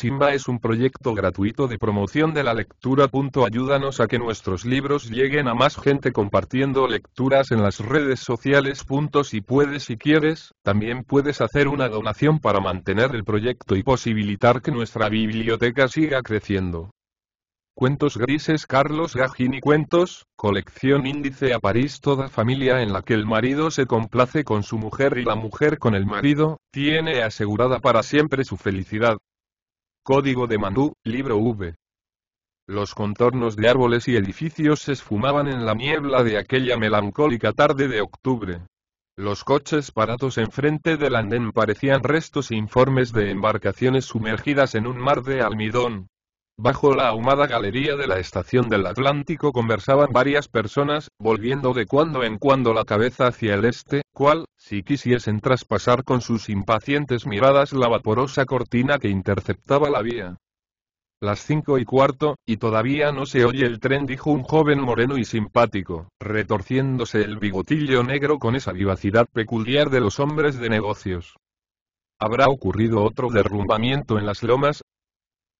Simba es un proyecto gratuito de promoción de la lectura. Ayúdanos a que nuestros libros lleguen a más gente compartiendo lecturas en las redes sociales. Si puedes y quieres, también puedes hacer una donación para mantener el proyecto y posibilitar que nuestra biblioteca siga creciendo. Cuentos grises Carlos Gagini Cuentos, colección índice a París Toda familia en la que el marido se complace con su mujer y la mujer con el marido, tiene asegurada para siempre su felicidad. Código de Mandú, libro V. Los contornos de árboles y edificios se esfumaban en la niebla de aquella melancólica tarde de octubre. Los coches parados enfrente del andén parecían restos informes de embarcaciones sumergidas en un mar de almidón. Bajo la ahumada galería de la estación del Atlántico conversaban varias personas, volviendo de cuando en cuando la cabeza hacia el este, cual, si quisiesen traspasar con sus impacientes miradas la vaporosa cortina que interceptaba la vía. Las cinco y cuarto, y todavía no se oye el tren, dijo un joven moreno y simpático, retorciéndose el bigotillo negro con esa vivacidad peculiar de los hombres de negocios. ¿Habrá ocurrido otro derrumbamiento en las lomas?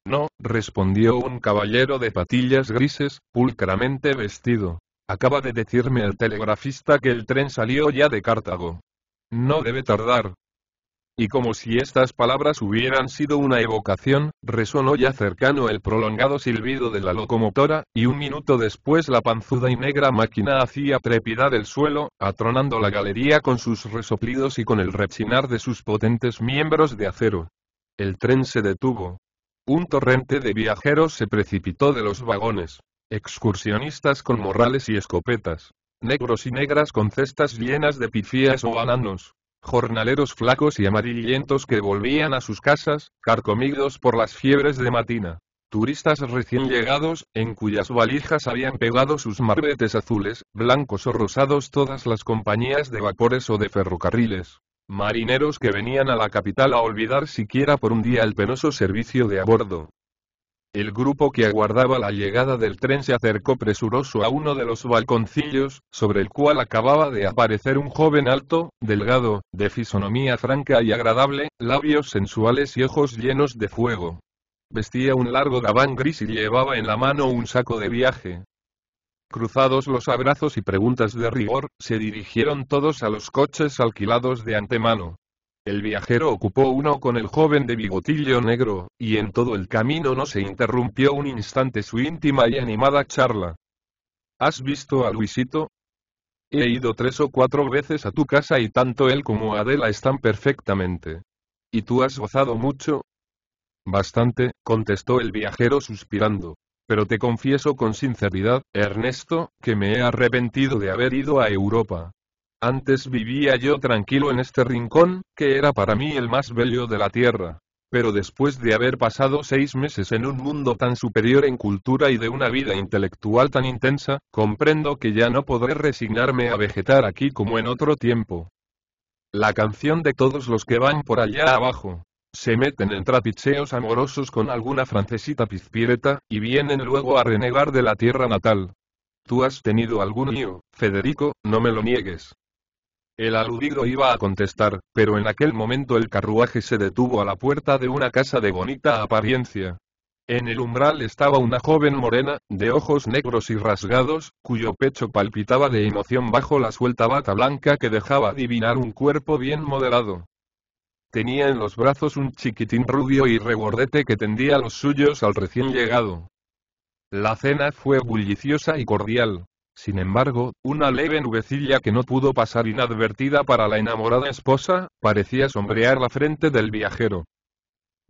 No, respondió un caballero de patillas grises, pulcramente vestido. Acaba de decirme el telegrafista que el tren salió ya de Cartago. No debe tardar. Y como si estas palabras hubieran sido una evocación, resonó ya cercano el prolongado silbido de la locomotora, y un minuto después la panzuda y negra máquina hacía trepidar el suelo, atronando la galería con sus resoplidos y con el rechinar de sus potentes miembros de acero. El tren se detuvo. Un torrente de viajeros se precipitó de los vagones. Excursionistas con morrales y escopetas negros y negras con cestas llenas de pifias o bananos. Jornaleros flacos y amarillentos que volvían a sus casas, carcomidos por las fiebres de matina. Turistas recién llegados, en cuyas valijas habían pegado sus marbetes azules, blancos o rosados todas las compañías de vapores o de ferrocarriles. Marineros que venían a la capital a olvidar siquiera por un día el penoso servicio de a bordo. El grupo que aguardaba la llegada del tren se acercó presuroso a uno de los balconcillos, sobre el cual acababa de aparecer un joven alto, delgado, de fisonomía franca y agradable, labios sensuales y ojos llenos de fuego. Vestía un largo gabán gris y llevaba en la mano un saco de viaje. Cruzados los abrazos y preguntas de rigor, se dirigieron todos a los coches alquilados de antemano. El viajero ocupó uno con el joven de bigotillo negro, y en todo el camino no se interrumpió un instante su íntima y animada charla. ¿Has visto a Luisito? He ido tres o cuatro veces a tu casa y tanto él como Adela están perfectamente. ¿Y tú has gozado mucho? Bastante, contestó el viajero suspirando. Pero te confieso con sinceridad, Ernesto, que me he arrepentido de haber ido a Europa. Antes vivía yo tranquilo en este rincón, que era para mí el más bello de la tierra. Pero después de haber pasado seis meses en un mundo tan superior en cultura y de una vida intelectual tan intensa, comprendo que ya no podré resignarme a vegetar aquí como en otro tiempo. La canción de todos los que van por allá abajo. Se meten en trapicheos amorosos con alguna francesita pizpireta, y vienen luego a renegar de la tierra natal. Tú has tenido algún lío, Federico, no me lo niegues. El aludido iba a contestar, pero en aquel momento el carruaje se detuvo a la puerta de una casa de bonita apariencia. En el umbral estaba una joven morena, de ojos negros y rasgados, cuyo pecho palpitaba de emoción bajo la suelta bata blanca que dejaba adivinar un cuerpo bien modelado. Tenía en los brazos un chiquitín rubio y regordete que tendía los suyos al recién llegado. La cena fue bulliciosa y cordial. Sin embargo, una leve nubecilla que no pudo pasar inadvertida para la enamorada esposa, parecía sombrear la frente del viajero.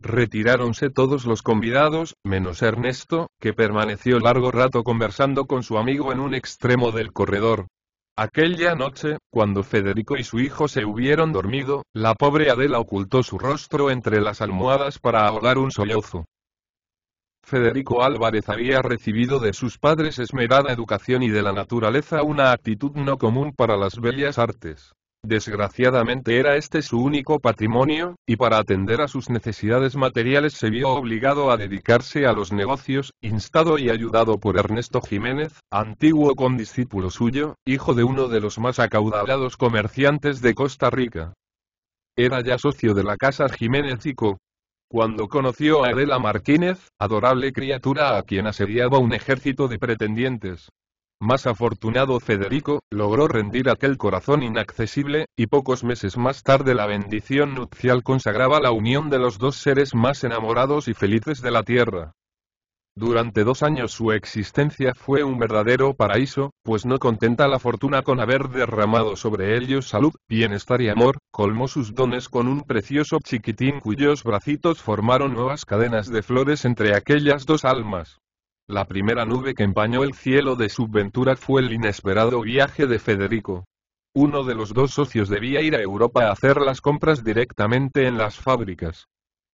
Retiráronse todos los convidados, menos Ernesto, que permaneció largo rato conversando con su amigo en un extremo del corredor. Aquella noche, cuando Federico y su hijo se hubieron dormido, la pobre Adela ocultó su rostro entre las almohadas para ahogar un sollozo. Federico Álvarez había recibido de sus padres esmerada educación y de la naturaleza una actitud no común para las bellas artes. Desgraciadamente era este su único patrimonio, y para atender a sus necesidades materiales se vio obligado a dedicarse a los negocios, instado y ayudado por Ernesto Jiménez, antiguo condiscípulo suyo, hijo de uno de los más acaudalados comerciantes de Costa Rica. Era ya socio de la Casa Jiménez y Co. Cuando conoció a Adela Martínez, adorable criatura a quien asediaba un ejército de pretendientes. Más afortunado Federico, logró rendir aquel corazón inaccesible, y pocos meses más tarde la bendición nupcial consagraba la unión de los dos seres más enamorados y felices de la tierra. Durante dos años su existencia fue un verdadero paraíso, pues no contenta la fortuna con haber derramado sobre ellos salud, bienestar y amor, colmó sus dones con un precioso chiquitín cuyos bracitos formaron nuevas cadenas de flores entre aquellas dos almas. La primera nube que empañó el cielo de su ventura fue el inesperado viaje de Federico. Uno de los dos socios debía ir a Europa a hacer las compras directamente en las fábricas.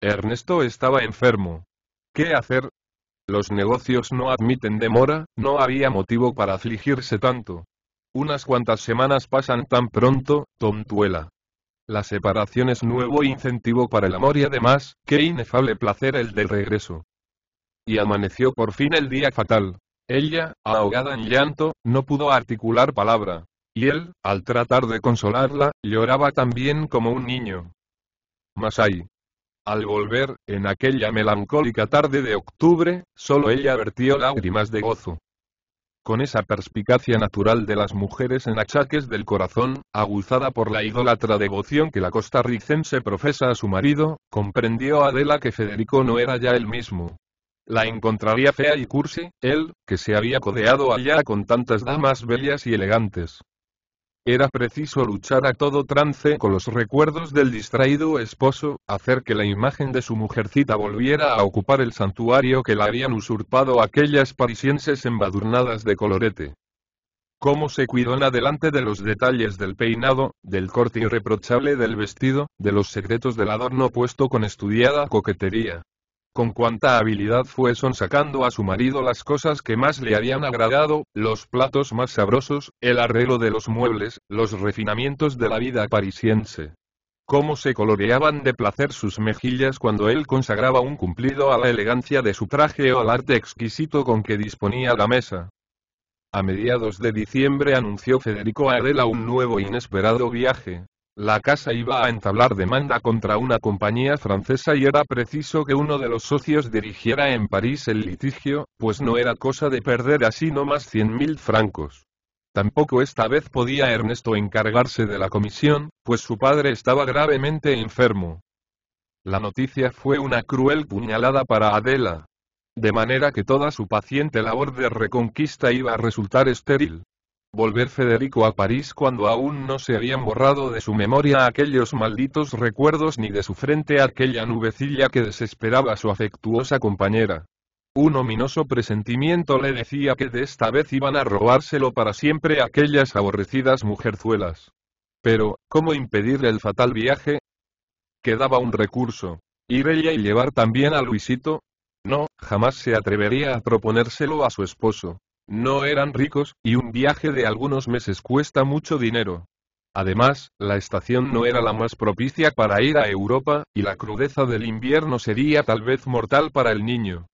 Ernesto estaba enfermo. ¿Qué hacer? Los negocios no admiten demora, no había motivo para afligirse tanto. Unas cuantas semanas pasan tan pronto, tontuela. La separación es nuevo incentivo para el amor y además, qué inefable placer el del regreso. Y amaneció por fin el día fatal. Ella, ahogada en llanto, no pudo articular palabra. Y él, al tratar de consolarla, lloraba también como un niño. Masai. Al volver, en aquella melancólica tarde de octubre, solo ella vertió lágrimas de gozo. Con esa perspicacia natural de las mujeres en achaques del corazón, aguzada por la idólatra devoción que la costarricense profesa a su marido, comprendió Adela que Federico no era ya el mismo. La encontraría fea y cursi, él, que se había codeado allá con tantas damas bellas y elegantes. Era preciso luchar a todo trance con los recuerdos del distraído esposo, hacer que la imagen de su mujercita volviera a ocupar el santuario que la habían usurpado aquellas parisienses embadurnadas de colorete. Cómo se cuidó en adelante de los detalles del peinado, del corte irreprochable del vestido, de los secretos del adorno puesto con estudiada coquetería con cuánta habilidad fue sacando a su marido las cosas que más le habían agradado, los platos más sabrosos, el arreglo de los muebles, los refinamientos de la vida parisiense. Cómo se coloreaban de placer sus mejillas cuando él consagraba un cumplido a la elegancia de su traje o al arte exquisito con que disponía la mesa. A mediados de diciembre anunció Federico a Adela un nuevo inesperado viaje, la casa iba a entablar demanda contra una compañía francesa y era preciso que uno de los socios dirigiera en París el litigio, pues no era cosa de perder así no nomás mil francos. Tampoco esta vez podía Ernesto encargarse de la comisión, pues su padre estaba gravemente enfermo. La noticia fue una cruel puñalada para Adela. De manera que toda su paciente labor de reconquista iba a resultar estéril volver Federico a París cuando aún no se habían borrado de su memoria aquellos malditos recuerdos ni de su frente aquella nubecilla que desesperaba a su afectuosa compañera. Un ominoso presentimiento le decía que de esta vez iban a robárselo para siempre aquellas aborrecidas mujerzuelas. Pero, ¿cómo impedirle el fatal viaje? Quedaba un recurso. ¿Ir ella y llevar también a Luisito? No, jamás se atrevería a proponérselo a su esposo. No eran ricos, y un viaje de algunos meses cuesta mucho dinero. Además, la estación no era la más propicia para ir a Europa, y la crudeza del invierno sería tal vez mortal para el niño.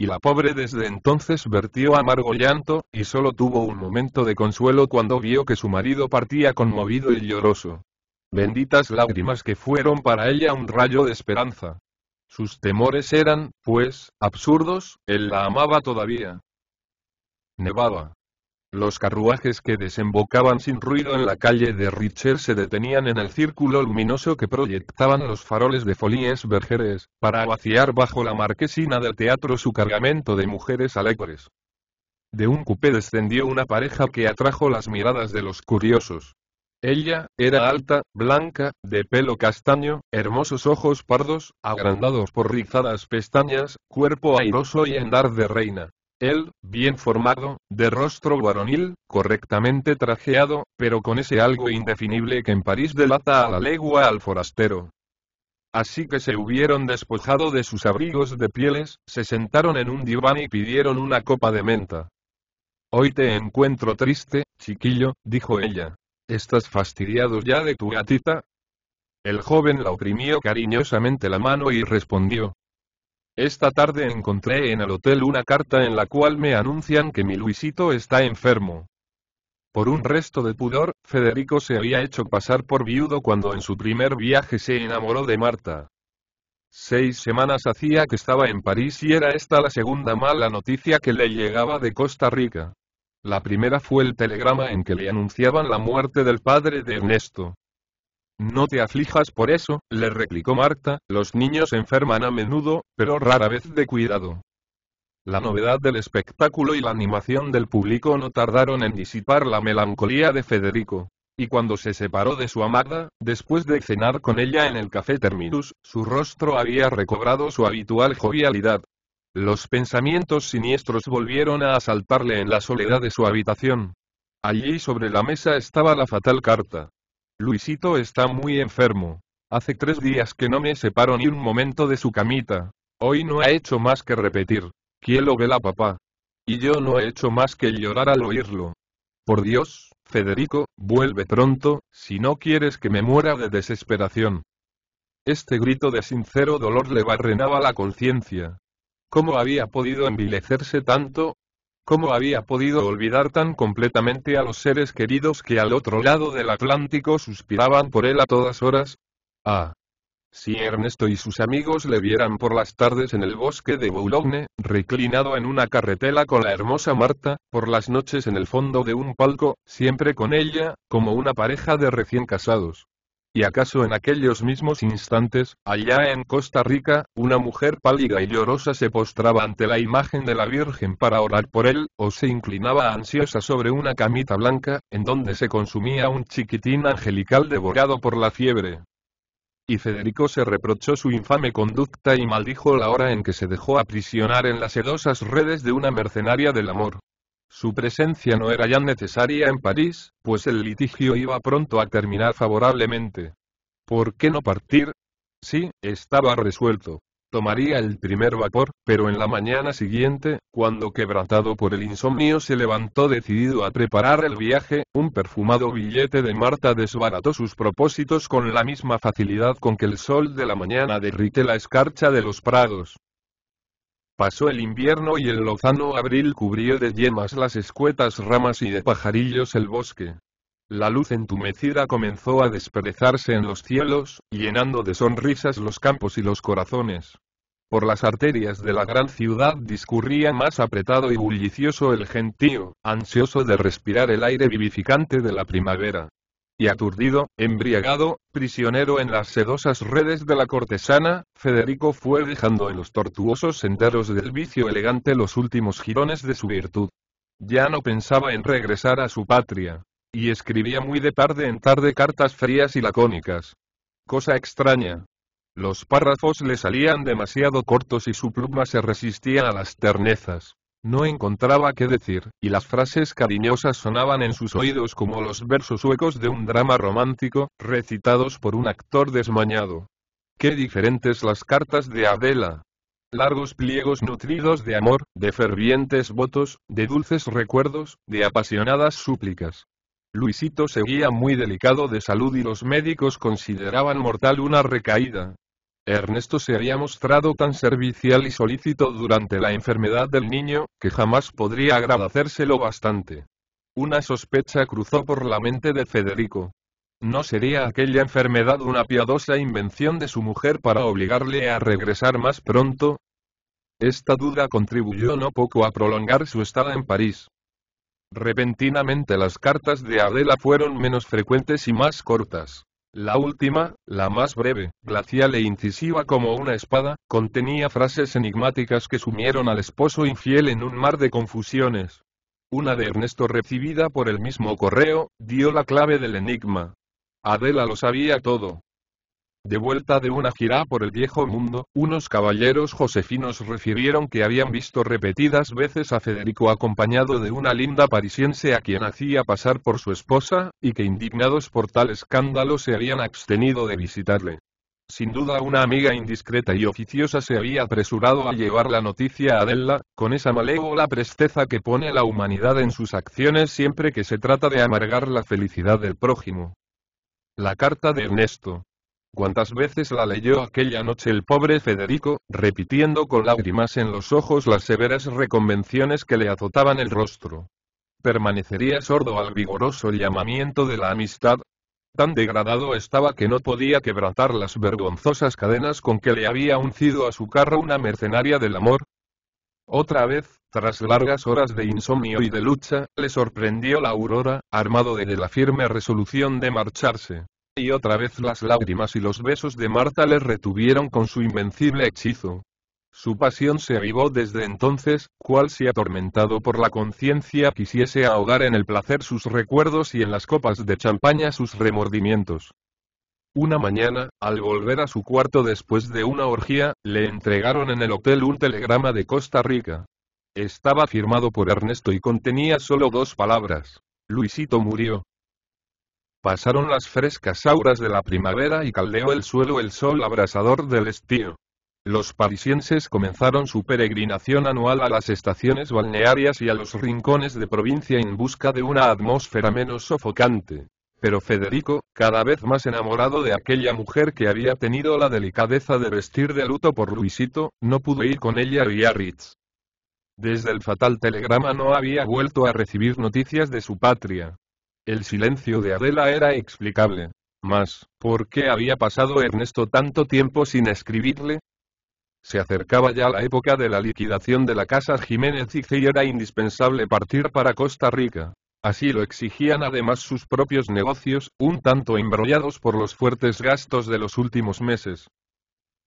Y la pobre desde entonces vertió amargo llanto, y solo tuvo un momento de consuelo cuando vio que su marido partía conmovido y lloroso. Benditas lágrimas que fueron para ella un rayo de esperanza. Sus temores eran, pues, absurdos, él la amaba todavía. Nevaba. Los carruajes que desembocaban sin ruido en la calle de Richer se detenían en el círculo luminoso que proyectaban los faroles de Folies Bergeres, para vaciar bajo la marquesina del teatro su cargamento de mujeres alegres. De un coupé descendió una pareja que atrajo las miradas de los curiosos. Ella, era alta, blanca, de pelo castaño, hermosos ojos pardos, agrandados por rizadas pestañas, cuerpo airoso y andar de reina. Él, bien formado, de rostro varonil, correctamente trajeado, pero con ese algo indefinible que en París delata a la legua al forastero. Así que se hubieron despojado de sus abrigos de pieles, se sentaron en un diván y pidieron una copa de menta. Hoy te encuentro triste, chiquillo, dijo ella. ¿Estás fastidiado ya de tu gatita? El joven la oprimió cariñosamente la mano y respondió, esta tarde encontré en el hotel una carta en la cual me anuncian que mi Luisito está enfermo. Por un resto de pudor, Federico se había hecho pasar por viudo cuando en su primer viaje se enamoró de Marta. Seis semanas hacía que estaba en París y era esta la segunda mala noticia que le llegaba de Costa Rica. La primera fue el telegrama en que le anunciaban la muerte del padre de Ernesto. No te aflijas por eso, le replicó Marta, los niños enferman a menudo, pero rara vez de cuidado. La novedad del espectáculo y la animación del público no tardaron en disipar la melancolía de Federico. Y cuando se separó de su amada, después de cenar con ella en el café Terminus, su rostro había recobrado su habitual jovialidad. Los pensamientos siniestros volvieron a asaltarle en la soledad de su habitación. Allí sobre la mesa estaba la fatal carta. Luisito está muy enfermo. Hace tres días que no me separo ni un momento de su camita. Hoy no ha hecho más que repetir. Quiero ver a papá. Y yo no he hecho más que llorar al oírlo. Por Dios, Federico, vuelve pronto, si no quieres que me muera de desesperación. Este grito de sincero dolor le barrenaba la conciencia. ¿Cómo había podido envilecerse tanto? ¿Cómo había podido olvidar tan completamente a los seres queridos que al otro lado del Atlántico suspiraban por él a todas horas? Ah. Si Ernesto y sus amigos le vieran por las tardes en el bosque de Boulogne, reclinado en una carretela con la hermosa Marta, por las noches en el fondo de un palco, siempre con ella, como una pareja de recién casados. Y acaso en aquellos mismos instantes, allá en Costa Rica, una mujer pálida y llorosa se postraba ante la imagen de la Virgen para orar por él, o se inclinaba ansiosa sobre una camita blanca, en donde se consumía un chiquitín angelical devorado por la fiebre. Y Federico se reprochó su infame conducta y maldijo la hora en que se dejó aprisionar en las sedosas redes de una mercenaria del amor. Su presencia no era ya necesaria en París, pues el litigio iba pronto a terminar favorablemente. ¿Por qué no partir? Sí, estaba resuelto. Tomaría el primer vapor, pero en la mañana siguiente, cuando quebrantado por el insomnio se levantó decidido a preparar el viaje, un perfumado billete de Marta desbarató sus propósitos con la misma facilidad con que el sol de la mañana derrite la escarcha de los prados. Pasó el invierno y el lozano abril cubrió de yemas las escuetas ramas y de pajarillos el bosque. La luz entumecida comenzó a desperezarse en los cielos, llenando de sonrisas los campos y los corazones. Por las arterias de la gran ciudad discurría más apretado y bullicioso el gentío, ansioso de respirar el aire vivificante de la primavera y aturdido, embriagado, prisionero en las sedosas redes de la cortesana, Federico fue dejando en los tortuosos senderos del vicio elegante los últimos jirones de su virtud. Ya no pensaba en regresar a su patria, y escribía muy de tarde en tarde cartas frías y lacónicas. Cosa extraña. Los párrafos le salían demasiado cortos y su pluma se resistía a las ternezas. No encontraba qué decir, y las frases cariñosas sonaban en sus oídos como los versos huecos de un drama romántico, recitados por un actor desmañado. Qué diferentes las cartas de Adela. Largos pliegos nutridos de amor, de fervientes votos, de dulces recuerdos, de apasionadas súplicas. Luisito seguía muy delicado de salud y los médicos consideraban mortal una recaída, Ernesto se había mostrado tan servicial y solícito durante la enfermedad del niño, que jamás podría agradecérselo bastante. Una sospecha cruzó por la mente de Federico. ¿No sería aquella enfermedad una piadosa invención de su mujer para obligarle a regresar más pronto? Esta duda contribuyó no poco a prolongar su estada en París. Repentinamente las cartas de Adela fueron menos frecuentes y más cortas. La última, la más breve, glacial e incisiva como una espada, contenía frases enigmáticas que sumieron al esposo infiel en un mar de confusiones. Una de Ernesto recibida por el mismo correo, dio la clave del enigma. Adela lo sabía todo. De vuelta de una gira por el viejo mundo, unos caballeros josefinos refirieron que habían visto repetidas veces a Federico acompañado de una linda parisiense a quien hacía pasar por su esposa, y que indignados por tal escándalo se habían abstenido de visitarle. Sin duda una amiga indiscreta y oficiosa se había apresurado a llevar la noticia a Adela, con esa malévola presteza que pone la humanidad en sus acciones siempre que se trata de amargar la felicidad del prójimo. La carta de Ernesto, Cuántas veces la leyó aquella noche el pobre Federico, repitiendo con lágrimas en los ojos las severas reconvenciones que le azotaban el rostro. ¿Permanecería sordo al vigoroso llamamiento de la amistad? Tan degradado estaba que no podía quebrantar las vergonzosas cadenas con que le había uncido a su carro una mercenaria del amor. Otra vez, tras largas horas de insomnio y de lucha, le sorprendió la aurora, armado de la firme resolución de marcharse. Y otra vez las lágrimas y los besos de Marta le retuvieron con su invencible hechizo. Su pasión se avivó desde entonces, cual si atormentado por la conciencia quisiese ahogar en el placer sus recuerdos y en las copas de champaña sus remordimientos. Una mañana, al volver a su cuarto después de una orgía, le entregaron en el hotel un telegrama de Costa Rica. Estaba firmado por Ernesto y contenía solo dos palabras. Luisito murió. Pasaron las frescas auras de la primavera y caldeó el suelo el sol abrasador del estío. Los parisienses comenzaron su peregrinación anual a las estaciones balnearias y a los rincones de provincia en busca de una atmósfera menos sofocante. Pero Federico, cada vez más enamorado de aquella mujer que había tenido la delicadeza de vestir de luto por Luisito, no pudo ir con ella a Biarritz. Desde el fatal telegrama no había vuelto a recibir noticias de su patria. El silencio de Adela era explicable. Mas, ¿por qué había pasado Ernesto tanto tiempo sin escribirle? Se acercaba ya la época de la liquidación de la casa Jiménez y era indispensable partir para Costa Rica. Así lo exigían además sus propios negocios, un tanto embrollados por los fuertes gastos de los últimos meses.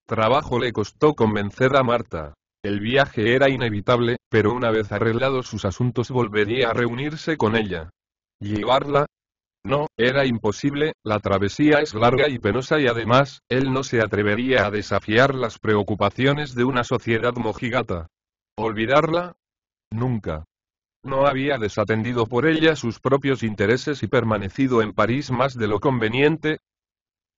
Trabajo le costó convencer a Marta. El viaje era inevitable, pero una vez arreglados sus asuntos volvería a reunirse con ella. Llevarla no, era imposible, la travesía es larga y penosa y además, él no se atrevería a desafiar las preocupaciones de una sociedad mojigata. ¿Olvidarla? Nunca. No había desatendido por ella sus propios intereses y permanecido en París más de lo conveniente.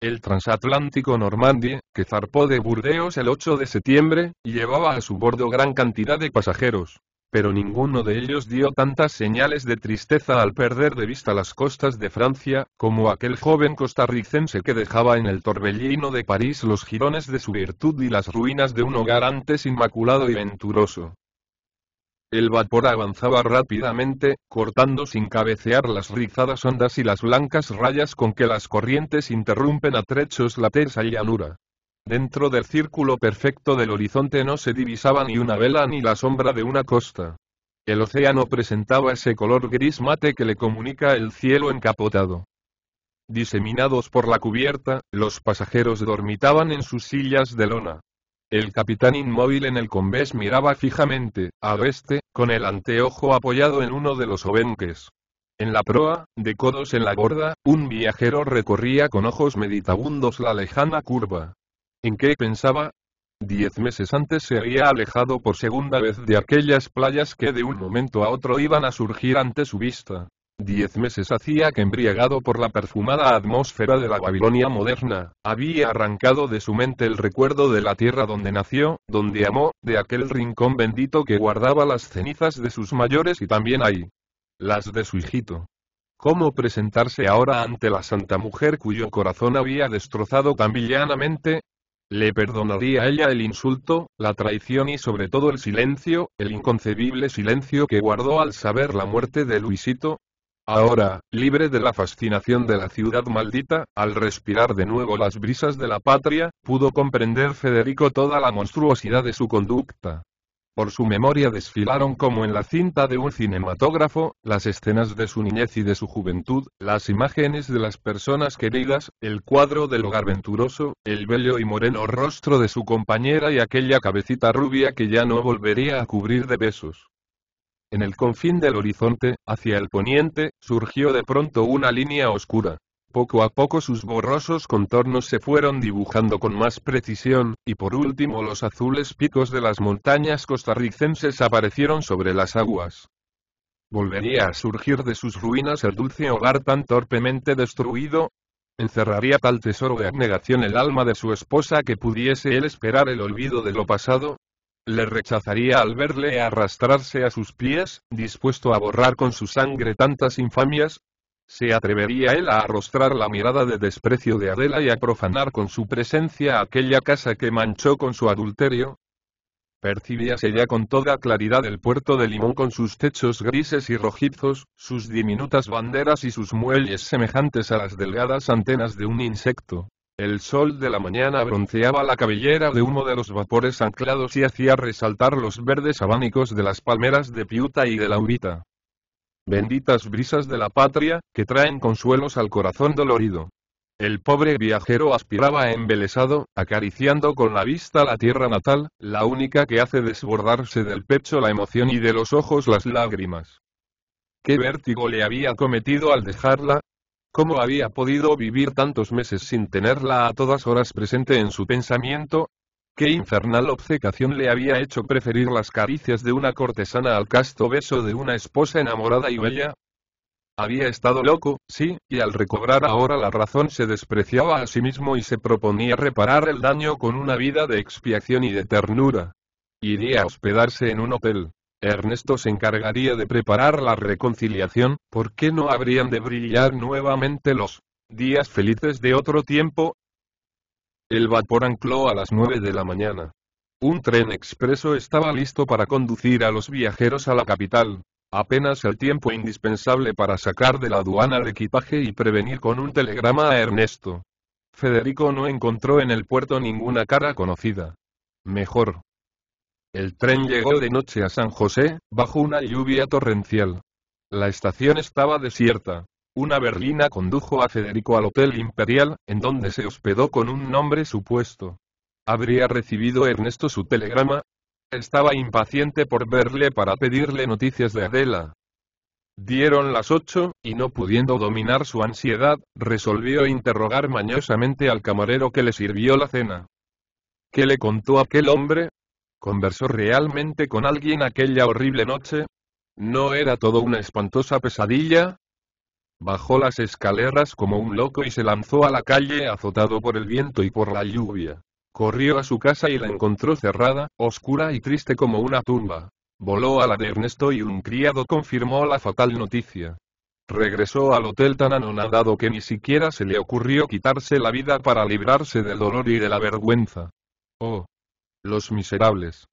El transatlántico Normandie, que zarpó de Burdeos el 8 de septiembre, llevaba a su bordo gran cantidad de pasajeros pero ninguno de ellos dio tantas señales de tristeza al perder de vista las costas de Francia, como aquel joven costarricense que dejaba en el torbellino de París los jirones de su virtud y las ruinas de un hogar antes inmaculado y venturoso. El vapor avanzaba rápidamente, cortando sin cabecear las rizadas ondas y las blancas rayas con que las corrientes interrumpen a trechos la tersa llanura. Dentro del círculo perfecto del horizonte no se divisaba ni una vela ni la sombra de una costa. El océano presentaba ese color gris mate que le comunica el cielo encapotado. Diseminados por la cubierta, los pasajeros dormitaban en sus sillas de lona. El capitán inmóvil en el convés miraba fijamente, a oeste, con el anteojo apoyado en uno de los obenques. En la proa, de codos en la borda, un viajero recorría con ojos meditabundos la lejana curva. ¿En qué pensaba? Diez meses antes se había alejado por segunda vez de aquellas playas que de un momento a otro iban a surgir ante su vista. Diez meses hacía que embriagado por la perfumada atmósfera de la Babilonia moderna, había arrancado de su mente el recuerdo de la tierra donde nació, donde amó, de aquel rincón bendito que guardaba las cenizas de sus mayores y también ahí. las de su hijito. ¿Cómo presentarse ahora ante la santa mujer cuyo corazón había destrozado tan villanamente? Le perdonaría ella el insulto, la traición y sobre todo el silencio, el inconcebible silencio que guardó al saber la muerte de Luisito. Ahora, libre de la fascinación de la ciudad maldita, al respirar de nuevo las brisas de la patria, pudo comprender Federico toda la monstruosidad de su conducta. Por su memoria desfilaron como en la cinta de un cinematógrafo, las escenas de su niñez y de su juventud, las imágenes de las personas queridas, el cuadro del hogar venturoso, el bello y moreno rostro de su compañera y aquella cabecita rubia que ya no volvería a cubrir de besos. En el confín del horizonte, hacia el poniente, surgió de pronto una línea oscura. Poco a poco sus borrosos contornos se fueron dibujando con más precisión, y por último los azules picos de las montañas costarricenses aparecieron sobre las aguas. ¿Volvería a surgir de sus ruinas el dulce hogar tan torpemente destruido? ¿Encerraría tal tesoro de abnegación el alma de su esposa que pudiese él esperar el olvido de lo pasado? ¿Le rechazaría al verle arrastrarse a sus pies, dispuesto a borrar con su sangre tantas infamias? ¿Se atrevería él a arrostrar la mirada de desprecio de Adela y a profanar con su presencia aquella casa que manchó con su adulterio? Percibíase ya con toda claridad el puerto de Limón con sus techos grises y rojizos, sus diminutas banderas y sus muelles semejantes a las delgadas antenas de un insecto. El sol de la mañana bronceaba la cabellera de uno de los vapores anclados y hacía resaltar los verdes abanicos de las palmeras de Piuta y de la Ubita benditas brisas de la patria, que traen consuelos al corazón dolorido. El pobre viajero aspiraba embelesado, acariciando con la vista la tierra natal, la única que hace desbordarse del pecho la emoción y de los ojos las lágrimas. ¿Qué vértigo le había cometido al dejarla? ¿Cómo había podido vivir tantos meses sin tenerla a todas horas presente en su pensamiento? Qué infernal obcecación le había hecho preferir las caricias de una cortesana al casto beso de una esposa enamorada y bella. Había estado loco, sí, y al recobrar ahora la razón se despreciaba a sí mismo y se proponía reparar el daño con una vida de expiación y de ternura. Iría a hospedarse en un hotel. Ernesto se encargaría de preparar la reconciliación, ¿por qué no habrían de brillar nuevamente los días felices de otro tiempo? El vapor ancló a las 9 de la mañana. Un tren expreso estaba listo para conducir a los viajeros a la capital. Apenas el tiempo indispensable para sacar de la aduana el equipaje y prevenir con un telegrama a Ernesto. Federico no encontró en el puerto ninguna cara conocida. Mejor. El tren llegó de noche a San José, bajo una lluvia torrencial. La estación estaba desierta, una berlina condujo a Federico al Hotel Imperial, en donde se hospedó con un nombre supuesto. ¿Habría recibido Ernesto su telegrama? Estaba impaciente por verle para pedirle noticias de Adela. Dieron las ocho, y no pudiendo dominar su ansiedad, resolvió interrogar mañosamente al camarero que le sirvió la cena. ¿Qué le contó aquel hombre? ¿Conversó realmente con alguien aquella horrible noche? ¿No era todo una espantosa pesadilla? Bajó las escaleras como un loco y se lanzó a la calle azotado por el viento y por la lluvia. Corrió a su casa y la encontró cerrada, oscura y triste como una tumba. Voló a la de Ernesto y un criado confirmó la fatal noticia. Regresó al hotel tan anonadado que ni siquiera se le ocurrió quitarse la vida para librarse del dolor y de la vergüenza. Oh. Los miserables.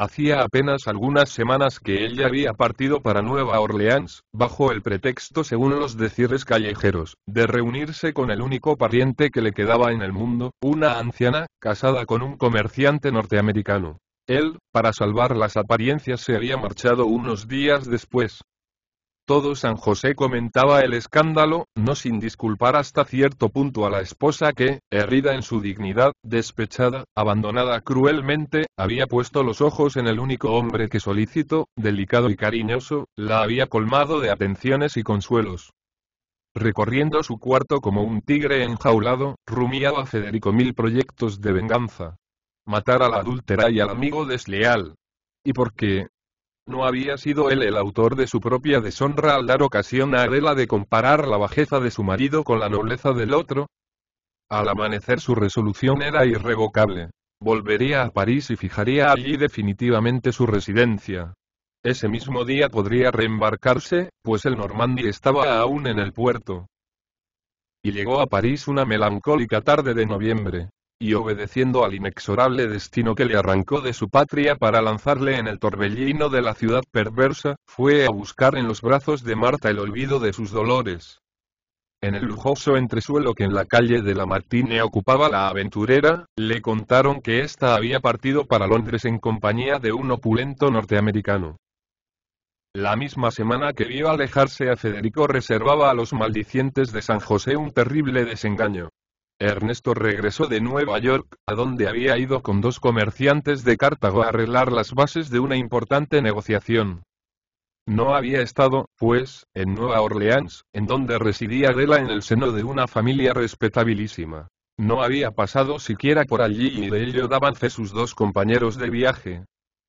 Hacía apenas algunas semanas que ella había partido para Nueva Orleans, bajo el pretexto, según los decires callejeros, de reunirse con el único pariente que le quedaba en el mundo, una anciana, casada con un comerciante norteamericano. Él, para salvar las apariencias, se había marchado unos días después, todo San José comentaba el escándalo, no sin disculpar hasta cierto punto a la esposa que, herida en su dignidad, despechada, abandonada cruelmente, había puesto los ojos en el único hombre que solícito, delicado y cariñoso, la había colmado de atenciones y consuelos. Recorriendo su cuarto como un tigre enjaulado, rumiaba Federico mil proyectos de venganza. Matar a la adúltera y al amigo desleal. Y porque, ¿No había sido él el autor de su propia deshonra al dar ocasión a Adela de comparar la bajeza de su marido con la nobleza del otro? Al amanecer su resolución era irrevocable. Volvería a París y fijaría allí definitivamente su residencia. Ese mismo día podría reembarcarse, pues el Normandy estaba aún en el puerto. Y llegó a París una melancólica tarde de noviembre y obedeciendo al inexorable destino que le arrancó de su patria para lanzarle en el torbellino de la ciudad perversa, fue a buscar en los brazos de Marta el olvido de sus dolores. En el lujoso entresuelo que en la calle de la Martine ocupaba la aventurera, le contaron que ésta había partido para Londres en compañía de un opulento norteamericano. La misma semana que vio alejarse a Federico reservaba a los maldicientes de San José un terrible desengaño. Ernesto regresó de Nueva York, a donde había ido con dos comerciantes de Cartago a arreglar las bases de una importante negociación. No había estado, pues, en Nueva Orleans, en donde residía Adela en el seno de una familia respetabilísima. No había pasado siquiera por allí y de ello daban fe sus dos compañeros de viaje.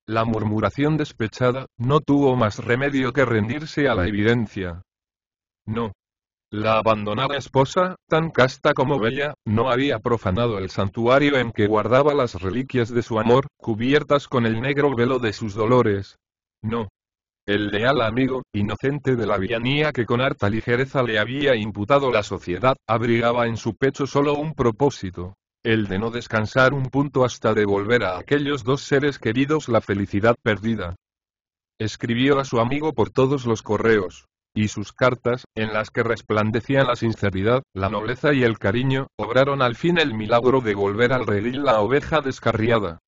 La murmuración despechada no tuvo más remedio que rendirse a la evidencia. No, la abandonada esposa, tan casta como bella, no había profanado el santuario en que guardaba las reliquias de su amor, cubiertas con el negro velo de sus dolores. No. El leal amigo, inocente de la villanía que con harta ligereza le había imputado la sociedad, abrigaba en su pecho solo un propósito. El de no descansar un punto hasta devolver a aquellos dos seres queridos la felicidad perdida. Escribió a su amigo por todos los correos, y sus cartas, en las que resplandecían la sinceridad, la nobleza y el cariño, obraron al fin el milagro de volver al redil la oveja descarriada.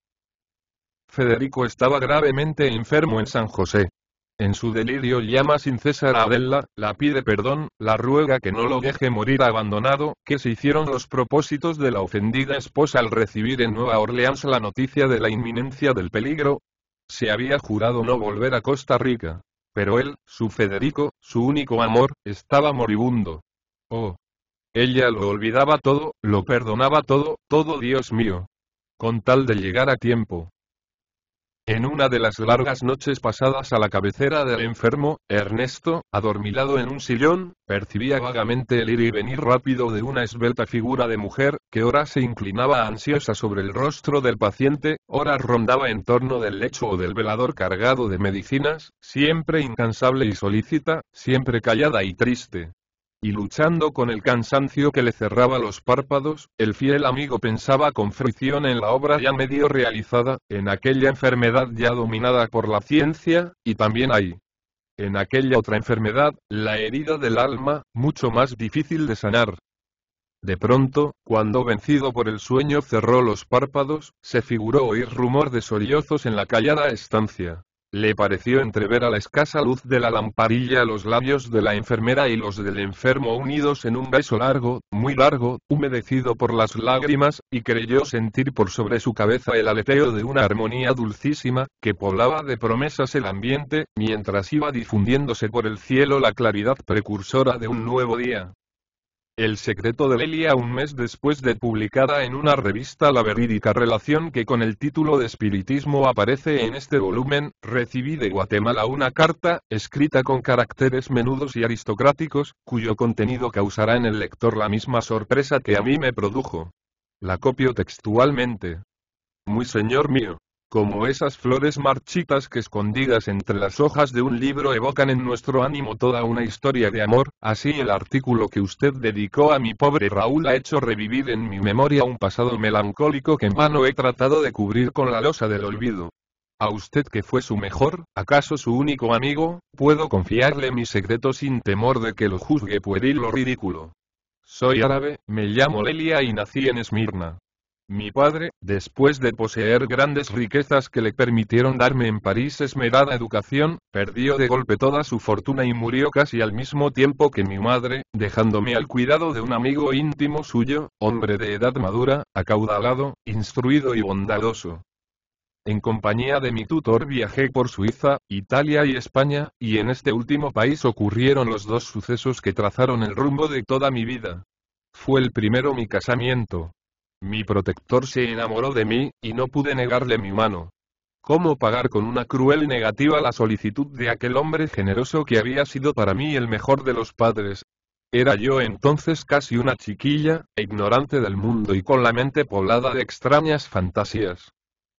Federico estaba gravemente enfermo en San José. En su delirio llama sin cesar a Adela, la pide perdón, la ruega que no lo deje morir abandonado, que se hicieron los propósitos de la ofendida esposa al recibir en Nueva Orleans la noticia de la inminencia del peligro. Se había jurado no volver a Costa Rica. Pero él, su Federico, su único amor, estaba moribundo. Oh. Ella lo olvidaba todo, lo perdonaba todo, todo Dios mío. Con tal de llegar a tiempo, en una de las largas noches pasadas a la cabecera del enfermo, Ernesto, adormilado en un sillón, percibía vagamente el ir y venir rápido de una esbelta figura de mujer, que ora se inclinaba ansiosa sobre el rostro del paciente, ora rondaba en torno del lecho o del velador cargado de medicinas, siempre incansable y solícita, siempre callada y triste y luchando con el cansancio que le cerraba los párpados, el fiel amigo pensaba con fruición en la obra ya medio realizada, en aquella enfermedad ya dominada por la ciencia, y también ahí. en aquella otra enfermedad, la herida del alma, mucho más difícil de sanar. De pronto, cuando vencido por el sueño cerró los párpados, se figuró oír rumor de sollozos en la callada estancia. Le pareció entrever a la escasa luz de la lamparilla los labios de la enfermera y los del enfermo unidos en un beso largo, muy largo, humedecido por las lágrimas, y creyó sentir por sobre su cabeza el aleteo de una armonía dulcísima, que poblaba de promesas el ambiente, mientras iba difundiéndose por el cielo la claridad precursora de un nuevo día. El secreto de Lelia un mes después de publicada en una revista la verídica relación que con el título de espiritismo aparece en este volumen, recibí de Guatemala una carta, escrita con caracteres menudos y aristocráticos, cuyo contenido causará en el lector la misma sorpresa que a mí me produjo. La copio textualmente. Muy señor mío, como esas flores marchitas que escondidas entre las hojas de un libro evocan en nuestro ánimo toda una historia de amor, así el artículo que usted dedicó a mi pobre Raúl ha hecho revivir en mi memoria un pasado melancólico que en vano he tratado de cubrir con la losa del olvido. A usted que fue su mejor, acaso su único amigo, puedo confiarle mi secreto sin temor de que lo juzgue pueril o ridículo. Soy árabe, me llamo Lelia y nací en Esmirna. Mi padre, después de poseer grandes riquezas que le permitieron darme en París esmerada educación, perdió de golpe toda su fortuna y murió casi al mismo tiempo que mi madre, dejándome al cuidado de un amigo íntimo suyo, hombre de edad madura, acaudalado, instruido y bondadoso. En compañía de mi tutor viajé por Suiza, Italia y España, y en este último país ocurrieron los dos sucesos que trazaron el rumbo de toda mi vida. Fue el primero mi casamiento, mi protector se enamoró de mí, y no pude negarle mi mano. ¿Cómo pagar con una cruel negativa la solicitud de aquel hombre generoso que había sido para mí el mejor de los padres? Era yo entonces casi una chiquilla, ignorante del mundo y con la mente poblada de extrañas fantasías.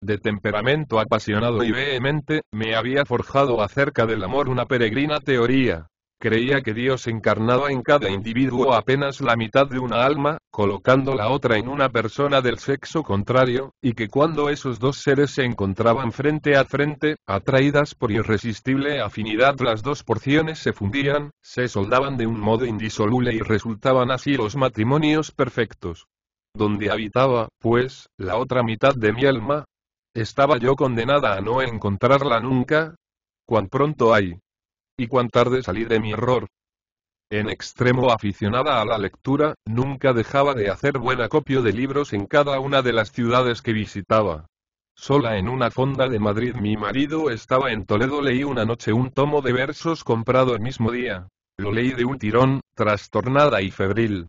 De temperamento apasionado y vehemente, me había forjado acerca del amor una peregrina teoría, creía que Dios encarnaba en cada individuo apenas la mitad de una alma, colocando la otra en una persona del sexo contrario, y que cuando esos dos seres se encontraban frente a frente, atraídas por irresistible afinidad las dos porciones se fundían, se soldaban de un modo indisoluble y resultaban así los matrimonios perfectos. Donde habitaba, pues, la otra mitad de mi alma, ¿Estaba yo condenada a no encontrarla nunca? Cuán pronto hay, y cuán tarde salí de mi error. En extremo aficionada a la lectura, nunca dejaba de hacer buena acopio de libros en cada una de las ciudades que visitaba. Sola en una fonda de Madrid mi marido estaba en Toledo leí una noche un tomo de versos comprado el mismo día. Lo leí de un tirón, trastornada y febril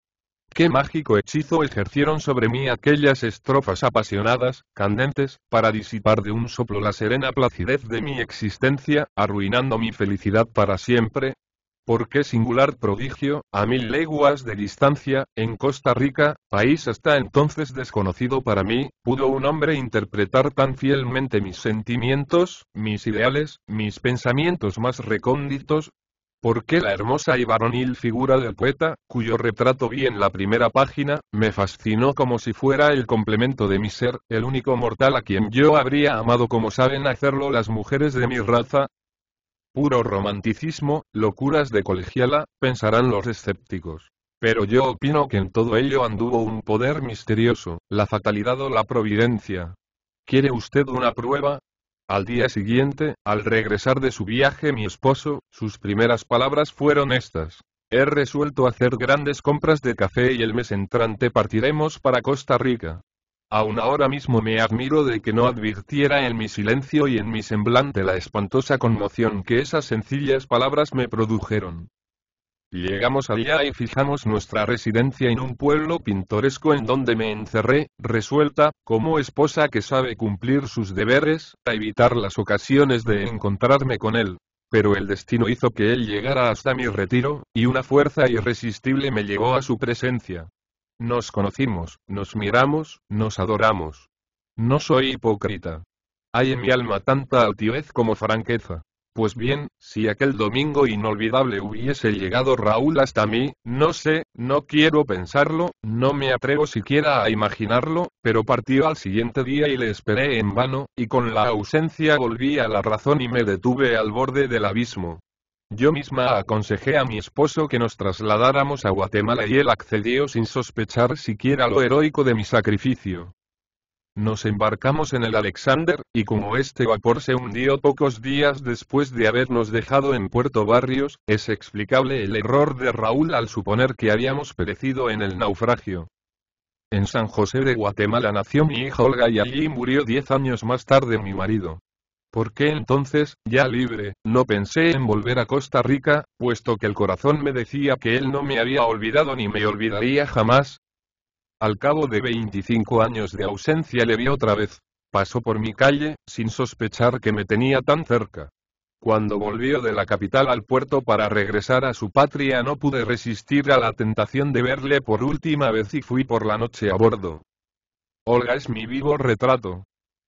qué mágico hechizo ejercieron sobre mí aquellas estrofas apasionadas, candentes, para disipar de un soplo la serena placidez de mi existencia, arruinando mi felicidad para siempre, ¿Por qué singular prodigio, a mil leguas de distancia, en Costa Rica, país hasta entonces desconocido para mí, pudo un hombre interpretar tan fielmente mis sentimientos, mis ideales, mis pensamientos más recónditos, ¿Por qué la hermosa y varonil figura del poeta, cuyo retrato vi en la primera página, me fascinó como si fuera el complemento de mi ser, el único mortal a quien yo habría amado como saben hacerlo las mujeres de mi raza? Puro romanticismo, locuras de colegiala, pensarán los escépticos. Pero yo opino que en todo ello anduvo un poder misterioso, la fatalidad o la providencia. ¿Quiere usted una prueba? Al día siguiente, al regresar de su viaje mi esposo, sus primeras palabras fueron estas. He resuelto hacer grandes compras de café y el mes entrante partiremos para Costa Rica. Aún ahora mismo me admiro de que no advirtiera en mi silencio y en mi semblante la espantosa conmoción que esas sencillas palabras me produjeron. Llegamos allá y fijamos nuestra residencia en un pueblo pintoresco en donde me encerré, resuelta, como esposa que sabe cumplir sus deberes, a evitar las ocasiones de encontrarme con él. Pero el destino hizo que él llegara hasta mi retiro, y una fuerza irresistible me llevó a su presencia. Nos conocimos, nos miramos, nos adoramos. No soy hipócrita. Hay en mi alma tanta altivez como franqueza. Pues bien, si aquel domingo inolvidable hubiese llegado Raúl hasta mí, no sé, no quiero pensarlo, no me atrevo siquiera a imaginarlo, pero partió al siguiente día y le esperé en vano, y con la ausencia volví a la razón y me detuve al borde del abismo. Yo misma aconsejé a mi esposo que nos trasladáramos a Guatemala y él accedió sin sospechar siquiera lo heroico de mi sacrificio. Nos embarcamos en el Alexander, y como este vapor se hundió pocos días después de habernos dejado en Puerto Barrios, es explicable el error de Raúl al suponer que habíamos perecido en el naufragio. En San José de Guatemala nació mi hija Olga y allí murió diez años más tarde mi marido. ¿Por qué entonces, ya libre, no pensé en volver a Costa Rica, puesto que el corazón me decía que él no me había olvidado ni me olvidaría jamás, al cabo de 25 años de ausencia le vi otra vez. Pasó por mi calle, sin sospechar que me tenía tan cerca. Cuando volvió de la capital al puerto para regresar a su patria no pude resistir a la tentación de verle por última vez y fui por la noche a bordo. Olga es mi vivo retrato.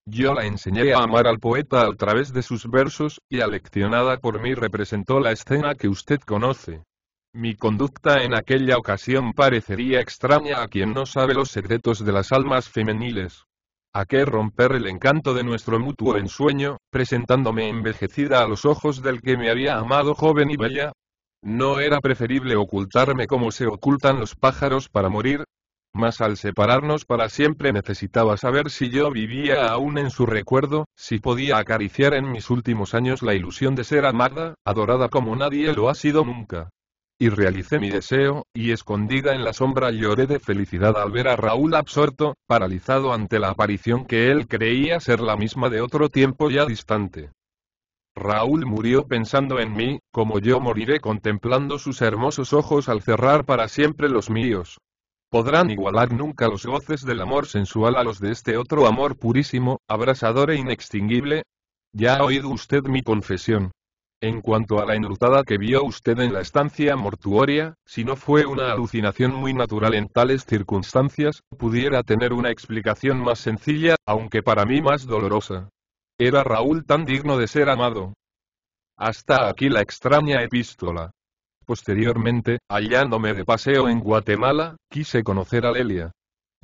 Yo la enseñé a amar al poeta a través de sus versos, y aleccionada por mí representó la escena que usted conoce. Mi conducta en aquella ocasión parecería extraña a quien no sabe los secretos de las almas femeniles. ¿A qué romper el encanto de nuestro mutuo ensueño, presentándome envejecida a los ojos del que me había amado joven y bella? ¿No era preferible ocultarme como se ocultan los pájaros para morir? Mas al separarnos para siempre necesitaba saber si yo vivía aún en su recuerdo, si podía acariciar en mis últimos años la ilusión de ser amada, adorada como nadie lo ha sido nunca. Y realicé mi deseo, y escondida en la sombra lloré de felicidad al ver a Raúl absorto, paralizado ante la aparición que él creía ser la misma de otro tiempo ya distante. Raúl murió pensando en mí, como yo moriré contemplando sus hermosos ojos al cerrar para siempre los míos. Podrán igualar nunca los goces del amor sensual a los de este otro amor purísimo, abrasador e inextinguible. Ya ha oído usted mi confesión. En cuanto a la enrutada que vio usted en la estancia mortuoria, si no fue una alucinación muy natural en tales circunstancias, pudiera tener una explicación más sencilla, aunque para mí más dolorosa. Era Raúl tan digno de ser amado. Hasta aquí la extraña epístola. Posteriormente, hallándome de paseo en Guatemala, quise conocer a Lelia.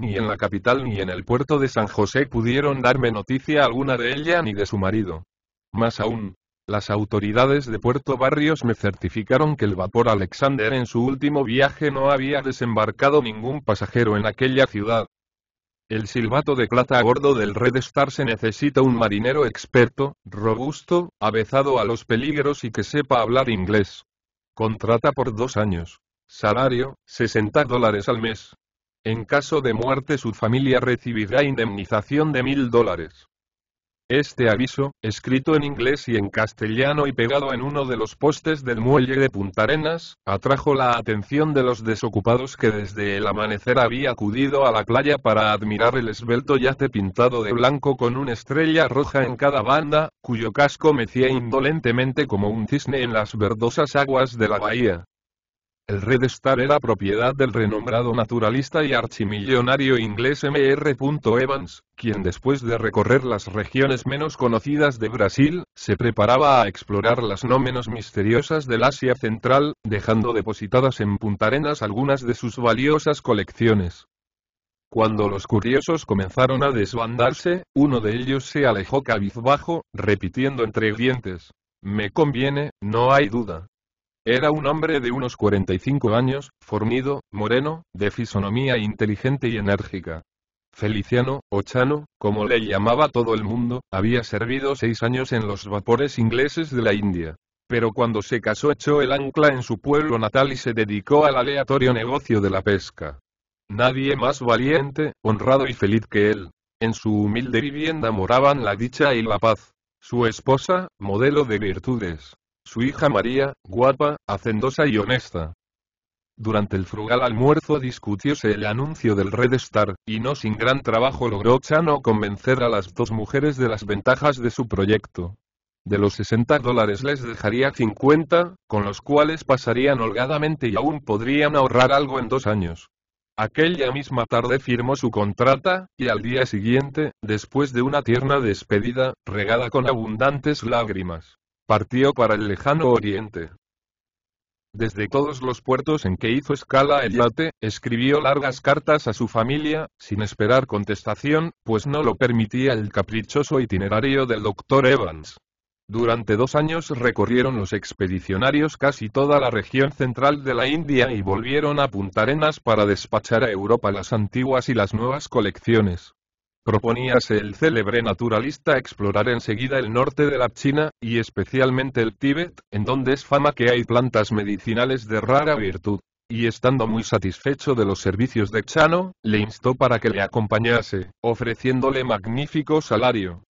Ni en la capital ni en el puerto de San José pudieron darme noticia alguna de ella ni de su marido. Más aún, las autoridades de Puerto Barrios me certificaron que el vapor Alexander en su último viaje no había desembarcado ningún pasajero en aquella ciudad. El silbato de plata a bordo del Red Star se necesita un marinero experto, robusto, avezado a los peligros y que sepa hablar inglés. Contrata por dos años. Salario, 60 dólares al mes. En caso de muerte su familia recibirá indemnización de mil dólares. Este aviso, escrito en inglés y en castellano y pegado en uno de los postes del muelle de Punta Arenas, atrajo la atención de los desocupados que desde el amanecer había acudido a la playa para admirar el esbelto yate pintado de blanco con una estrella roja en cada banda, cuyo casco mecía indolentemente como un cisne en las verdosas aguas de la bahía. El Red Star era propiedad del renombrado naturalista y archimillonario inglés M.R. Evans, quien después de recorrer las regiones menos conocidas de Brasil, se preparaba a explorar las no menos misteriosas del Asia Central, dejando depositadas en Punta Arenas algunas de sus valiosas colecciones. Cuando los curiosos comenzaron a desbandarse, uno de ellos se alejó cabizbajo, repitiendo entre dientes. Me conviene, no hay duda. Era un hombre de unos 45 años, fornido, moreno, de fisonomía inteligente y enérgica. Feliciano, o Chano, como le llamaba todo el mundo, había servido seis años en los vapores ingleses de la India. Pero cuando se casó echó el ancla en su pueblo natal y se dedicó al aleatorio negocio de la pesca. Nadie más valiente, honrado y feliz que él. En su humilde vivienda moraban la dicha y la paz. Su esposa, modelo de virtudes, su hija María, guapa, hacendosa y honesta. Durante el frugal almuerzo discutióse el anuncio del Red Star, y no sin gran trabajo logró Chano convencer a las dos mujeres de las ventajas de su proyecto. De los 60 dólares les dejaría 50, con los cuales pasarían holgadamente y aún podrían ahorrar algo en dos años. Aquella misma tarde firmó su contrata, y al día siguiente, después de una tierna despedida, regada con abundantes lágrimas, partió para el lejano oriente. Desde todos los puertos en que hizo escala el yate, escribió largas cartas a su familia, sin esperar contestación, pues no lo permitía el caprichoso itinerario del doctor Evans. Durante dos años recorrieron los expedicionarios casi toda la región central de la India y volvieron a Punta Arenas para despachar a Europa las antiguas y las nuevas colecciones. Proponíase el célebre naturalista explorar enseguida el norte de la China, y especialmente el Tíbet, en donde es fama que hay plantas medicinales de rara virtud. Y estando muy satisfecho de los servicios de Chano, le instó para que le acompañase, ofreciéndole magnífico salario.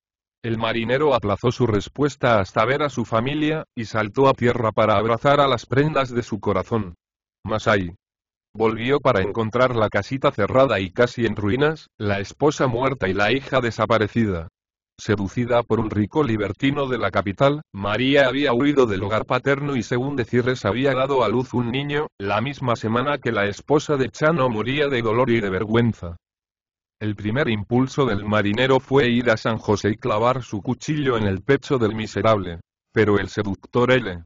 El marinero aplazó su respuesta hasta ver a su familia, y saltó a tierra para abrazar a las prendas de su corazón. Mas Volvió para encontrar la casita cerrada y casi en ruinas, la esposa muerta y la hija desaparecida. Seducida por un rico libertino de la capital, María había huido del hogar paterno y según decirles había dado a luz un niño, la misma semana que la esposa de Chano moría de dolor y de vergüenza. El primer impulso del marinero fue ir a San José y clavar su cuchillo en el pecho del miserable. Pero el seductor L.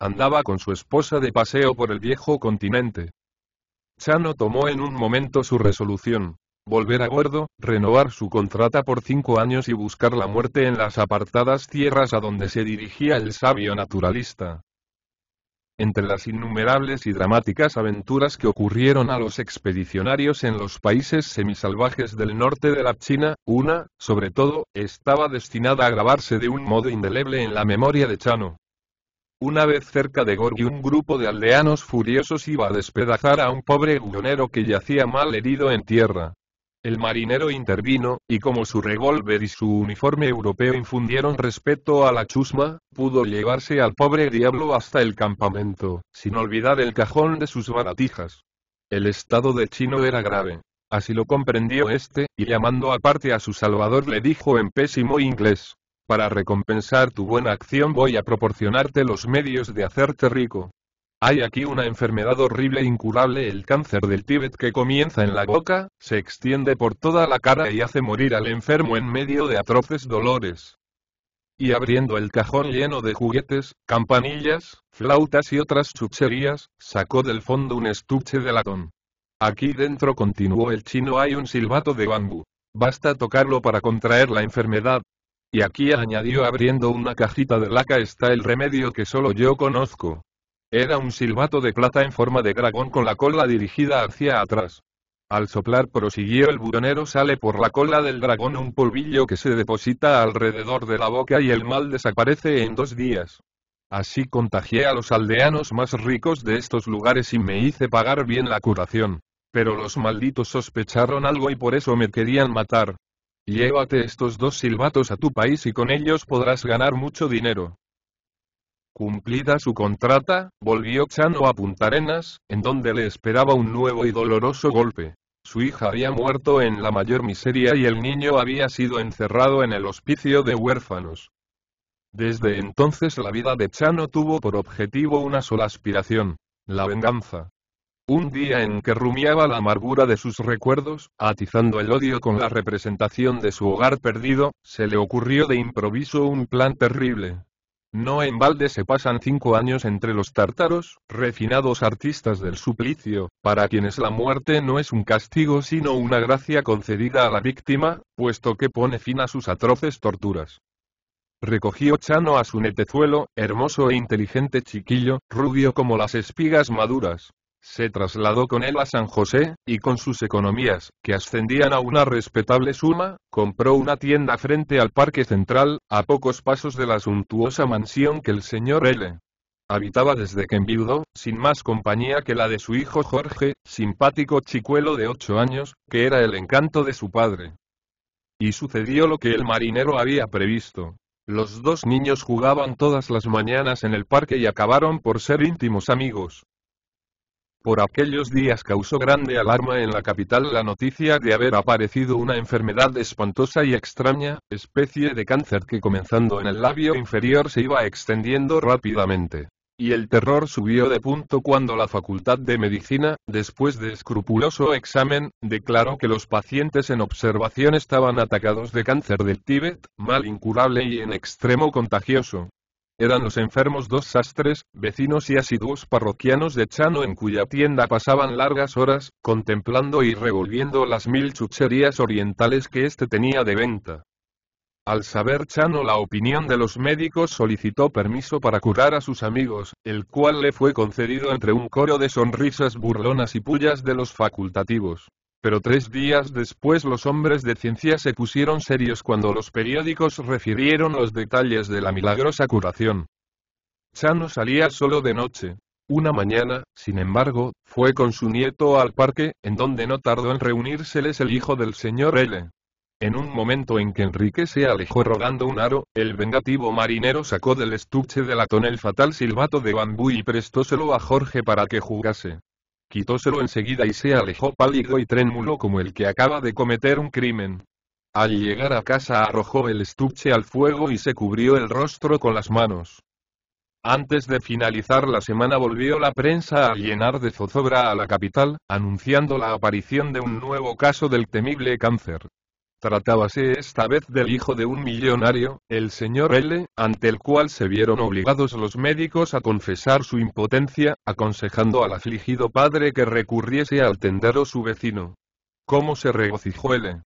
andaba con su esposa de paseo por el viejo continente. Chano tomó en un momento su resolución. Volver a bordo, renovar su contrata por cinco años y buscar la muerte en las apartadas tierras a donde se dirigía el sabio naturalista. Entre las innumerables y dramáticas aventuras que ocurrieron a los expedicionarios en los países semisalvajes del norte de la China, una, sobre todo, estaba destinada a grabarse de un modo indeleble en la memoria de Chano. Una vez cerca de Gorgi un grupo de aldeanos furiosos iba a despedazar a un pobre guionero que yacía mal herido en tierra. El marinero intervino, y como su revólver y su uniforme europeo infundieron respeto a la chusma, pudo llevarse al pobre diablo hasta el campamento, sin olvidar el cajón de sus baratijas. El estado de Chino era grave. Así lo comprendió este, y llamando aparte a su salvador le dijo en pésimo inglés. Para recompensar tu buena acción voy a proporcionarte los medios de hacerte rico. Hay aquí una enfermedad horrible e incurable, el cáncer del Tíbet que comienza en la boca, se extiende por toda la cara y hace morir al enfermo en medio de atroces dolores. Y abriendo el cajón lleno de juguetes, campanillas, flautas y otras chucherías, sacó del fondo un estuche de latón. Aquí dentro continuó el chino hay un silbato de bambú. Basta tocarlo para contraer la enfermedad, y aquí añadió abriendo una cajita de laca está el remedio que solo yo conozco. Era un silbato de plata en forma de dragón con la cola dirigida hacia atrás. Al soplar prosiguió el buronero sale por la cola del dragón un polvillo que se deposita alrededor de la boca y el mal desaparece en dos días. Así contagié a los aldeanos más ricos de estos lugares y me hice pagar bien la curación. Pero los malditos sospecharon algo y por eso me querían matar. Llévate estos dos silbatos a tu país y con ellos podrás ganar mucho dinero. Cumplida su contrata, volvió Chano a Puntarenas, en donde le esperaba un nuevo y doloroso golpe. Su hija había muerto en la mayor miseria y el niño había sido encerrado en el hospicio de huérfanos. Desde entonces la vida de Chano tuvo por objetivo una sola aspiración, la venganza. Un día en que rumiaba la amargura de sus recuerdos, atizando el odio con la representación de su hogar perdido, se le ocurrió de improviso un plan terrible. No en balde se pasan cinco años entre los tártaros, refinados artistas del suplicio, para quienes la muerte no es un castigo sino una gracia concedida a la víctima, puesto que pone fin a sus atroces torturas. Recogió Chano a su netezuelo, hermoso e inteligente chiquillo, rubio como las espigas maduras, se trasladó con él a San José, y con sus economías, que ascendían a una respetable suma, compró una tienda frente al Parque Central, a pocos pasos de la suntuosa mansión que el señor L. Habitaba desde que enviudó, sin más compañía que la de su hijo Jorge, simpático chicuelo de ocho años, que era el encanto de su padre. Y sucedió lo que el marinero había previsto. Los dos niños jugaban todas las mañanas en el parque y acabaron por ser íntimos amigos. Por aquellos días causó grande alarma en la capital la noticia de haber aparecido una enfermedad espantosa y extraña, especie de cáncer que comenzando en el labio inferior se iba extendiendo rápidamente. Y el terror subió de punto cuando la Facultad de Medicina, después de escrupuloso examen, declaró que los pacientes en observación estaban atacados de cáncer del Tíbet, mal incurable y en extremo contagioso, eran los enfermos dos sastres, vecinos y asiduos parroquianos de Chano en cuya tienda pasaban largas horas, contemplando y revolviendo las mil chucherías orientales que éste tenía de venta. Al saber Chano la opinión de los médicos solicitó permiso para curar a sus amigos, el cual le fue concedido entre un coro de sonrisas burlonas y pullas de los facultativos. Pero tres días después los hombres de ciencia se pusieron serios cuando los periódicos refirieron los detalles de la milagrosa curación. Chano salía solo de noche. Una mañana, sin embargo, fue con su nieto al parque, en donde no tardó en reunírseles el hijo del señor L. En un momento en que Enrique se alejó rogando un aro, el vengativo marinero sacó del estuche de latón el fatal silbato de bambú y prestóselo a Jorge para que jugase. Quitóselo enseguida y se alejó pálido y trémulo como el que acaba de cometer un crimen. Al llegar a casa arrojó el estuche al fuego y se cubrió el rostro con las manos. Antes de finalizar la semana volvió la prensa a llenar de zozobra a la capital, anunciando la aparición de un nuevo caso del temible cáncer. Tratábase esta vez del hijo de un millonario, el señor L., ante el cual se vieron obligados los médicos a confesar su impotencia, aconsejando al afligido padre que recurriese al tendero su vecino. ¿Cómo se regocijó L.?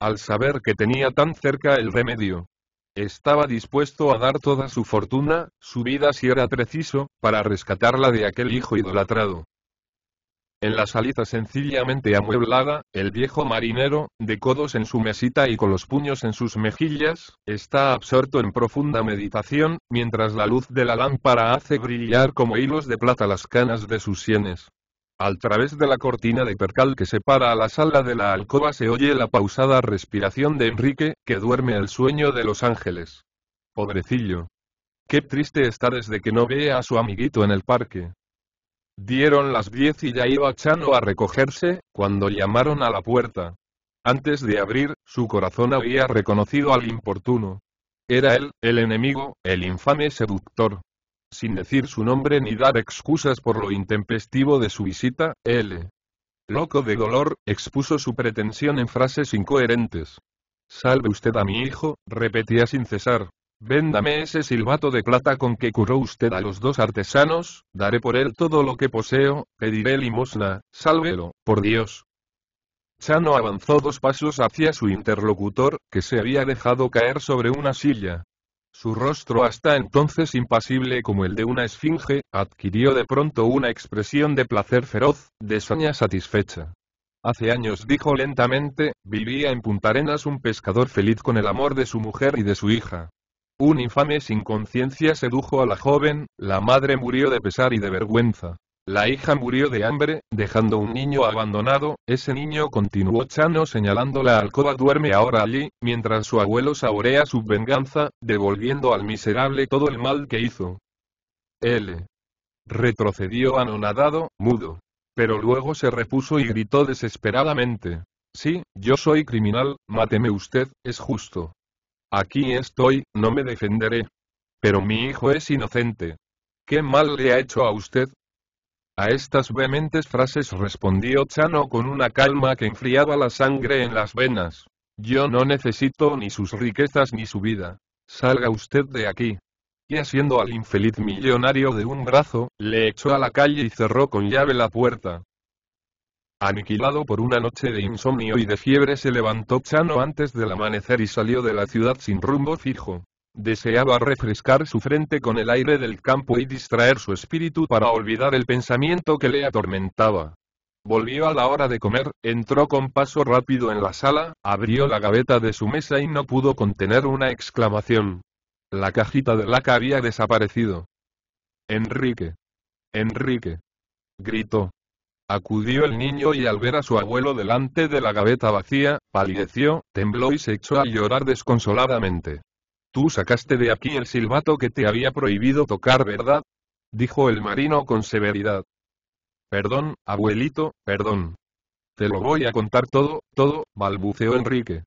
Al saber que tenía tan cerca el remedio. Estaba dispuesto a dar toda su fortuna, su vida si era preciso, para rescatarla de aquel hijo idolatrado. En la salita sencillamente amueblada, el viejo marinero, de codos en su mesita y con los puños en sus mejillas, está absorto en profunda meditación, mientras la luz de la lámpara hace brillar como hilos de plata las canas de sus sienes. Al través de la cortina de percal que separa a la sala de la alcoba se oye la pausada respiración de Enrique, que duerme el sueño de los ángeles. Pobrecillo. Qué triste está desde que no ve a su amiguito en el parque. Dieron las diez y ya iba Chano a recogerse, cuando llamaron a la puerta. Antes de abrir, su corazón había reconocido al importuno. Era él, el enemigo, el infame seductor. Sin decir su nombre ni dar excusas por lo intempestivo de su visita, él, loco de dolor, expuso su pretensión en frases incoherentes. Salve usted a mi hijo, repetía sin cesar. Véndame ese silbato de plata con que curó usted a los dos artesanos, daré por él todo lo que poseo, pediré limosna, sálvelo, por Dios. Chano avanzó dos pasos hacia su interlocutor, que se había dejado caer sobre una silla. Su rostro hasta entonces impasible como el de una esfinge, adquirió de pronto una expresión de placer feroz, de saña satisfecha. Hace años dijo lentamente, vivía en Puntarenas un pescador feliz con el amor de su mujer y de su hija. Un infame sin conciencia sedujo a la joven, la madre murió de pesar y de vergüenza. La hija murió de hambre, dejando un niño abandonado, ese niño continuó Chano señalando la alcoba duerme ahora allí, mientras su abuelo saborea su venganza, devolviendo al miserable todo el mal que hizo. L. Retrocedió anonadado, mudo. Pero luego se repuso y gritó desesperadamente. Sí, yo soy criminal, máteme usted, es justo. Aquí estoy, no me defenderé. Pero mi hijo es inocente. ¿Qué mal le ha hecho a usted? A estas vehementes frases respondió Chano con una calma que enfriaba la sangre en las venas. Yo no necesito ni sus riquezas ni su vida. Salga usted de aquí. Y haciendo al infeliz millonario de un brazo, le echó a la calle y cerró con llave la puerta. Aniquilado por una noche de insomnio y de fiebre se levantó Chano antes del amanecer y salió de la ciudad sin rumbo fijo. Deseaba refrescar su frente con el aire del campo y distraer su espíritu para olvidar el pensamiento que le atormentaba. Volvió a la hora de comer, entró con paso rápido en la sala, abrió la gaveta de su mesa y no pudo contener una exclamación. La cajita de laca había desaparecido. Enrique. Enrique. Gritó. Acudió el niño y al ver a su abuelo delante de la gaveta vacía, palideció, tembló y se echó a llorar desconsoladamente. Tú sacaste de aquí el silbato que te había prohibido tocar, ¿verdad? dijo el marino con severidad. Perdón, abuelito, perdón. Te lo voy a contar todo, todo, balbuceó Enrique.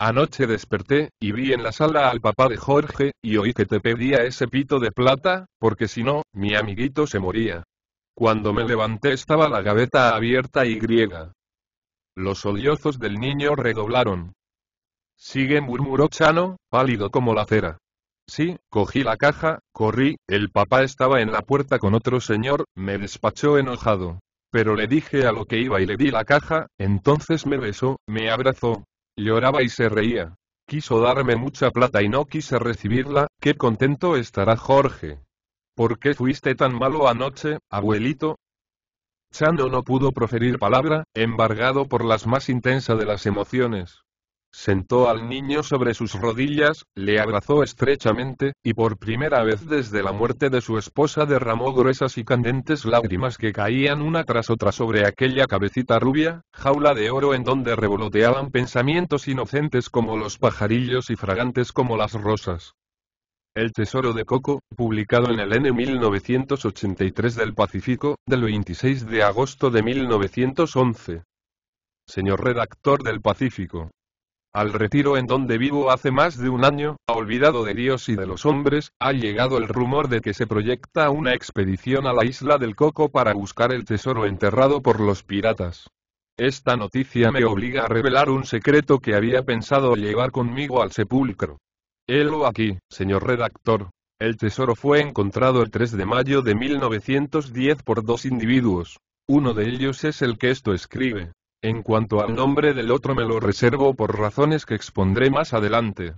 Anoche desperté, y vi en la sala al papá de Jorge, y oí que te pedía ese pito de plata, porque si no, mi amiguito se moría. Cuando me levanté estaba la gaveta abierta y griega. Los sollozos del niño redoblaron. Sigue murmuró Chano, pálido como la cera. Sí, cogí la caja, corrí, el papá estaba en la puerta con otro señor, me despachó enojado. Pero le dije a lo que iba y le di la caja, entonces me besó, me abrazó. Lloraba y se reía. Quiso darme mucha plata y no quise recibirla, qué contento estará Jorge. ¿Por qué fuiste tan malo anoche, abuelito? Chano no pudo proferir palabra, embargado por las más intensas de las emociones. Sentó al niño sobre sus rodillas, le abrazó estrechamente, y por primera vez desde la muerte de su esposa derramó gruesas y candentes lágrimas que caían una tras otra sobre aquella cabecita rubia, jaula de oro en donde revoloteaban pensamientos inocentes como los pajarillos y fragantes como las rosas. El Tesoro de Coco, publicado en el N 1983 del Pacífico, del 26 de agosto de 1911. Señor redactor del Pacífico. Al retiro en donde vivo hace más de un año, olvidado de Dios y de los hombres, ha llegado el rumor de que se proyecta una expedición a la isla del Coco para buscar el tesoro enterrado por los piratas. Esta noticia me obliga a revelar un secreto que había pensado llevar conmigo al sepulcro. Helo aquí, señor redactor. El tesoro fue encontrado el 3 de mayo de 1910 por dos individuos. Uno de ellos es el que esto escribe. En cuanto al nombre del otro me lo reservo por razones que expondré más adelante.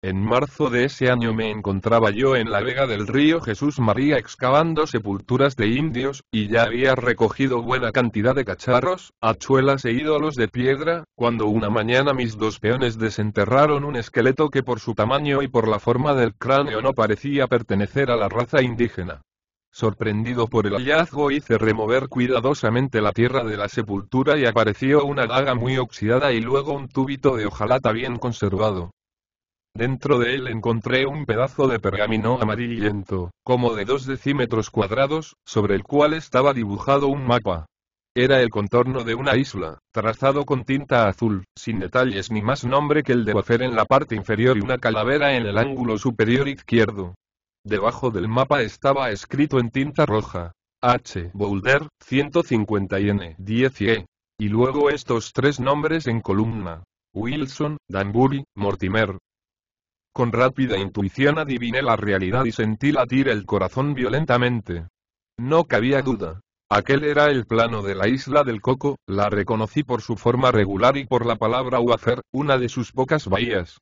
En marzo de ese año me encontraba yo en la vega del río Jesús María excavando sepulturas de indios, y ya había recogido buena cantidad de cacharros, hachuelas e ídolos de piedra, cuando una mañana mis dos peones desenterraron un esqueleto que por su tamaño y por la forma del cráneo no parecía pertenecer a la raza indígena. Sorprendido por el hallazgo hice remover cuidadosamente la tierra de la sepultura y apareció una daga muy oxidada y luego un tubito de hojalata bien conservado. Dentro de él encontré un pedazo de pergamino amarillento, como de dos decímetros cuadrados, sobre el cual estaba dibujado un mapa. Era el contorno de una isla, trazado con tinta azul, sin detalles ni más nombre que el de Buffer en la parte inferior y una calavera en el ángulo superior izquierdo. Debajo del mapa estaba escrito en tinta roja. H. Boulder, 150N, 10 E. Y luego estos tres nombres en columna. Wilson, Danbury, Mortimer, con rápida intuición adiviné la realidad y sentí latir el corazón violentamente. No cabía duda. Aquel era el plano de la isla del Coco, la reconocí por su forma regular y por la palabra Wafer, una de sus pocas bahías.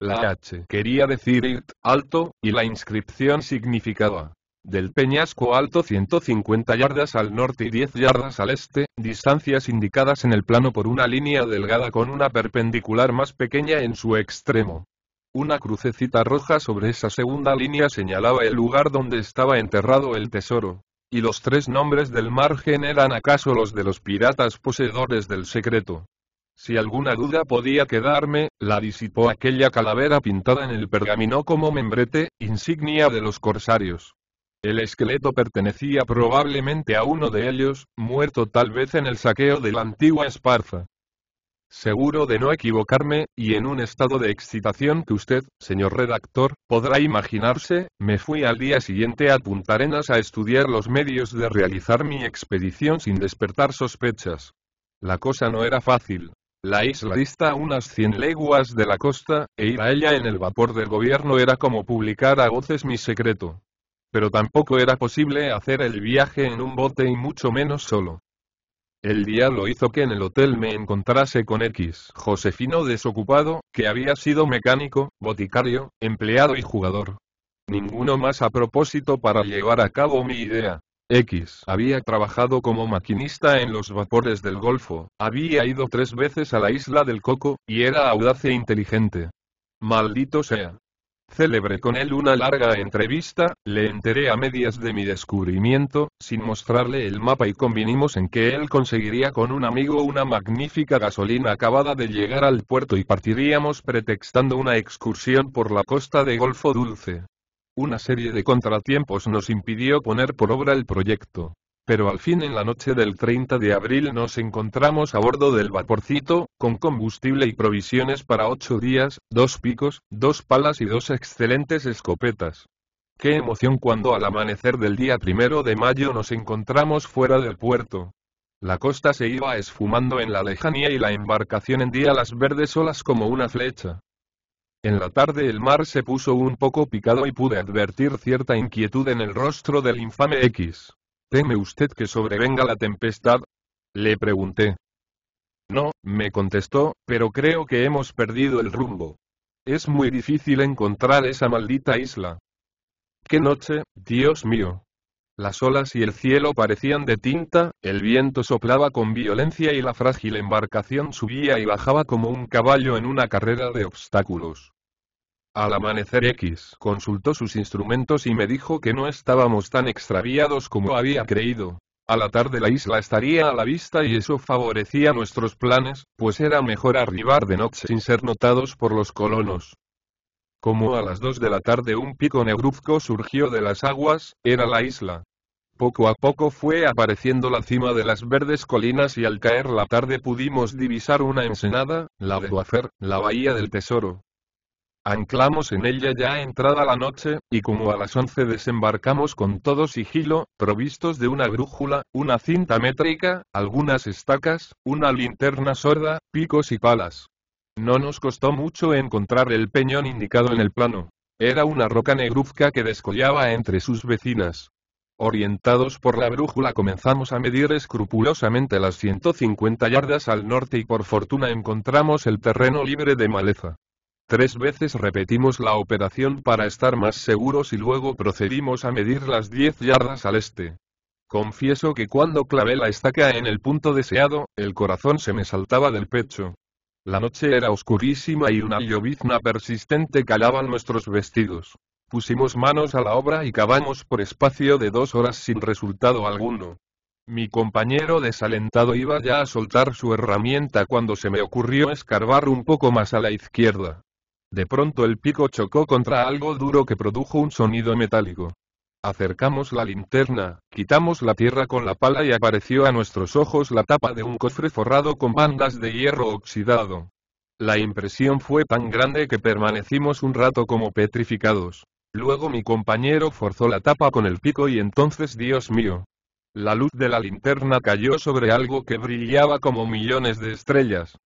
La H quería decir it, alto, y la inscripción significaba del peñasco alto 150 yardas al norte y 10 yardas al este, distancias indicadas en el plano por una línea delgada con una perpendicular más pequeña en su extremo. Una crucecita roja sobre esa segunda línea señalaba el lugar donde estaba enterrado el tesoro. Y los tres nombres del margen eran acaso los de los piratas poseedores del secreto. Si alguna duda podía quedarme, la disipó aquella calavera pintada en el pergamino como membrete, insignia de los corsarios. El esqueleto pertenecía probablemente a uno de ellos, muerto tal vez en el saqueo de la antigua Esparza seguro de no equivocarme, y en un estado de excitación que usted, señor redactor, podrá imaginarse, me fui al día siguiente a Punta Arenas a estudiar los medios de realizar mi expedición sin despertar sospechas. La cosa no era fácil. La isla dista unas 100 leguas de la costa, e ir a ella en el vapor del gobierno era como publicar a voces mi secreto. Pero tampoco era posible hacer el viaje en un bote y mucho menos solo. El diablo hizo que en el hotel me encontrase con X. Josefino desocupado, que había sido mecánico, boticario, empleado y jugador. Ninguno más a propósito para llevar a cabo mi idea. X había trabajado como maquinista en los vapores del Golfo, había ido tres veces a la isla del Coco, y era audaz e inteligente. Maldito sea, Celebré con él una larga entrevista, le enteré a medias de mi descubrimiento, sin mostrarle el mapa y convinimos en que él conseguiría con un amigo una magnífica gasolina acabada de llegar al puerto y partiríamos pretextando una excursión por la costa de Golfo Dulce. Una serie de contratiempos nos impidió poner por obra el proyecto pero al fin en la noche del 30 de abril nos encontramos a bordo del vaporcito, con combustible y provisiones para ocho días, dos picos, dos palas y dos excelentes escopetas. Qué emoción cuando al amanecer del día primero de mayo nos encontramos fuera del puerto. La costa se iba esfumando en la lejanía y la embarcación hendía las verdes olas como una flecha. En la tarde el mar se puso un poco picado y pude advertir cierta inquietud en el rostro del infame X. ¿Teme usted que sobrevenga la tempestad? Le pregunté. No, me contestó, pero creo que hemos perdido el rumbo. Es muy difícil encontrar esa maldita isla. ¡Qué noche, Dios mío! Las olas y el cielo parecían de tinta, el viento soplaba con violencia y la frágil embarcación subía y bajaba como un caballo en una carrera de obstáculos. Al amanecer X consultó sus instrumentos y me dijo que no estábamos tan extraviados como había creído. A la tarde la isla estaría a la vista y eso favorecía nuestros planes, pues era mejor arribar de noche sin ser notados por los colonos. Como a las dos de la tarde un pico negruzco surgió de las aguas, era la isla. Poco a poco fue apareciendo la cima de las verdes colinas y al caer la tarde pudimos divisar una ensenada, la de la bahía del tesoro. Anclamos en ella ya entrada la noche, y como a las once desembarcamos con todo sigilo, provistos de una brújula, una cinta métrica, algunas estacas, una linterna sorda, picos y palas. No nos costó mucho encontrar el peñón indicado en el plano. Era una roca negruzca que descollaba entre sus vecinas. Orientados por la brújula comenzamos a medir escrupulosamente las 150 yardas al norte y por fortuna encontramos el terreno libre de maleza. Tres veces repetimos la operación para estar más seguros y luego procedimos a medir las 10 yardas al este. Confieso que cuando clavé la estaca en el punto deseado, el corazón se me saltaba del pecho. La noche era oscurísima y una llovizna persistente calaba nuestros vestidos. Pusimos manos a la obra y cavamos por espacio de dos horas sin resultado alguno. Mi compañero desalentado iba ya a soltar su herramienta cuando se me ocurrió escarbar un poco más a la izquierda. De pronto el pico chocó contra algo duro que produjo un sonido metálico. Acercamos la linterna, quitamos la tierra con la pala y apareció a nuestros ojos la tapa de un cofre forrado con bandas de hierro oxidado. La impresión fue tan grande que permanecimos un rato como petrificados. Luego mi compañero forzó la tapa con el pico y entonces Dios mío. La luz de la linterna cayó sobre algo que brillaba como millones de estrellas.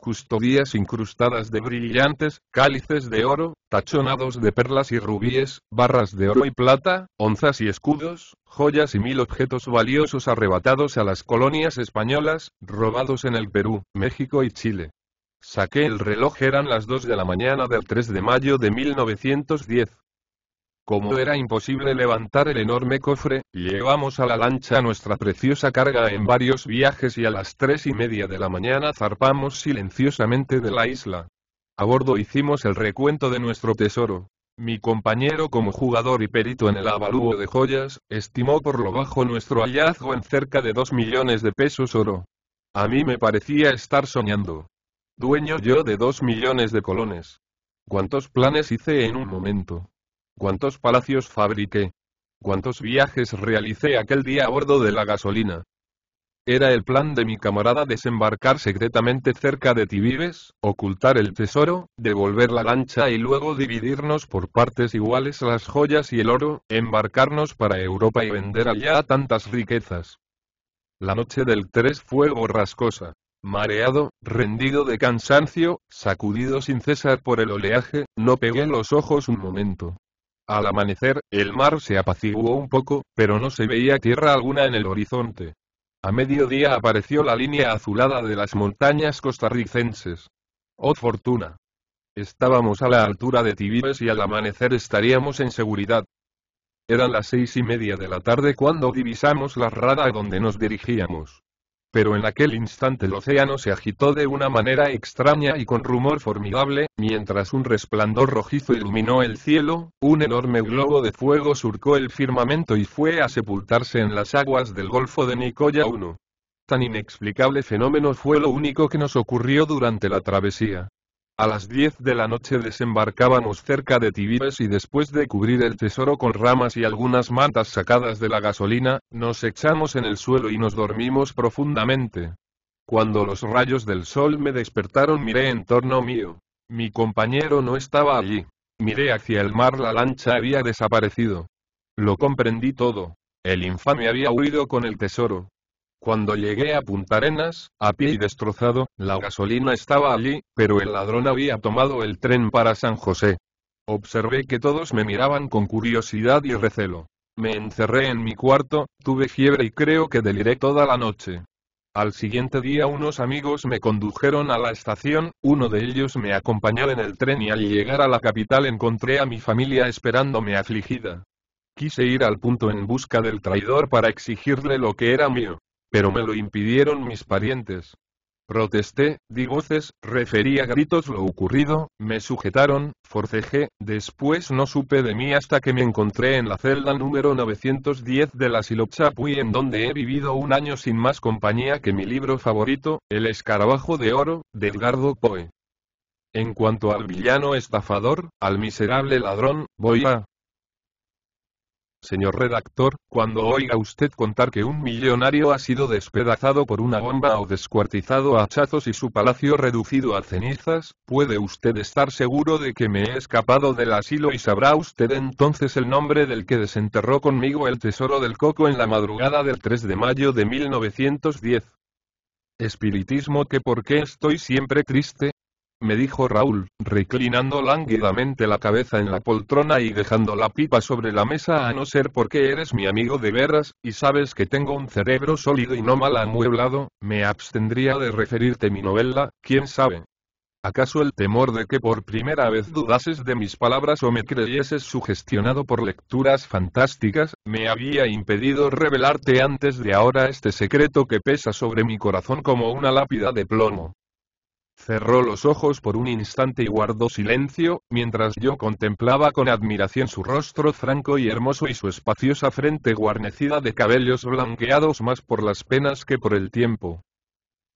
Custodías incrustadas de brillantes, cálices de oro, tachonados de perlas y rubíes, barras de oro y plata, onzas y escudos, joyas y mil objetos valiosos arrebatados a las colonias españolas, robados en el Perú, México y Chile. Saqué el reloj eran las 2 de la mañana del 3 de mayo de 1910. Como era imposible levantar el enorme cofre, llevamos a la lancha nuestra preciosa carga en varios viajes y a las tres y media de la mañana zarpamos silenciosamente de la isla. A bordo hicimos el recuento de nuestro tesoro. Mi compañero como jugador y perito en el avalúo de joyas, estimó por lo bajo nuestro hallazgo en cerca de dos millones de pesos oro. A mí me parecía estar soñando. Dueño yo de dos millones de colones. Cuántos planes hice en un momento cuántos palacios fabriqué, cuántos viajes realicé aquel día a bordo de la gasolina. Era el plan de mi camarada desembarcar secretamente cerca de Tibibes, ocultar el tesoro, devolver la lancha y luego dividirnos por partes iguales las joyas y el oro, embarcarnos para Europa y vender allá tantas riquezas. La noche del 3 fue borrascosa. Mareado, rendido de cansancio, sacudido sin cesar por el oleaje, no pegué los ojos un momento. Al amanecer, el mar se apaciguó un poco, pero no se veía tierra alguna en el horizonte. A mediodía apareció la línea azulada de las montañas costarricenses. ¡Oh fortuna! Estábamos a la altura de Tibibes y al amanecer estaríamos en seguridad. Eran las seis y media de la tarde cuando divisamos la rada a donde nos dirigíamos. Pero en aquel instante el océano se agitó de una manera extraña y con rumor formidable, mientras un resplandor rojizo iluminó el cielo, un enorme globo de fuego surcó el firmamento y fue a sepultarse en las aguas del Golfo de Nicoya 1. Tan inexplicable fenómeno fue lo único que nos ocurrió durante la travesía. A las 10 de la noche desembarcábamos cerca de Tibibes y después de cubrir el tesoro con ramas y algunas mantas sacadas de la gasolina, nos echamos en el suelo y nos dormimos profundamente. Cuando los rayos del sol me despertaron miré en torno mío. Mi compañero no estaba allí. Miré hacia el mar, la lancha había desaparecido. Lo comprendí todo. El infame había huido con el tesoro. Cuando llegué a Punta Arenas, a pie y destrozado, la gasolina estaba allí, pero el ladrón había tomado el tren para San José. Observé que todos me miraban con curiosidad y recelo. Me encerré en mi cuarto, tuve fiebre y creo que deliré toda la noche. Al siguiente día unos amigos me condujeron a la estación, uno de ellos me acompañó en el tren y al llegar a la capital encontré a mi familia esperándome afligida. Quise ir al punto en busca del traidor para exigirle lo que era mío pero me lo impidieron mis parientes. Protesté, di voces, referí a gritos lo ocurrido, me sujetaron, forcejé, después no supe de mí hasta que me encontré en la celda número 910 de la Silopchapuy en donde he vivido un año sin más compañía que mi libro favorito, El escarabajo de oro, de Edgardo Poe. En cuanto al villano estafador, al miserable ladrón, voy a Señor redactor, cuando oiga usted contar que un millonario ha sido despedazado por una bomba o descuartizado a hachazos y su palacio reducido a cenizas, puede usted estar seguro de que me he escapado del asilo y sabrá usted entonces el nombre del que desenterró conmigo el tesoro del coco en la madrugada del 3 de mayo de 1910. Espiritismo que por qué estoy siempre triste, me dijo Raúl, reclinando lánguidamente la cabeza en la poltrona y dejando la pipa sobre la mesa a no ser porque eres mi amigo de veras, y sabes que tengo un cerebro sólido y no mal amueblado, me abstendría de referirte mi novela, quién sabe. ¿Acaso el temor de que por primera vez dudases de mis palabras o me creyeses sugestionado por lecturas fantásticas, me había impedido revelarte antes de ahora este secreto que pesa sobre mi corazón como una lápida de plomo? Cerró los ojos por un instante y guardó silencio, mientras yo contemplaba con admiración su rostro franco y hermoso y su espaciosa frente guarnecida de cabellos blanqueados más por las penas que por el tiempo.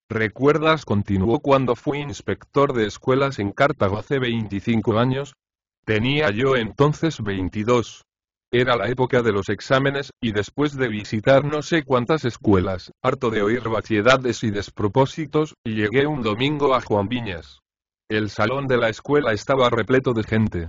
¿Recuerdas? continuó cuando fui inspector de escuelas en Cartago hace 25 años. Tenía yo entonces 22. Era la época de los exámenes, y después de visitar no sé cuántas escuelas, harto de oír vaciedades y despropósitos, llegué un domingo a Juan Viñas. El salón de la escuela estaba repleto de gente,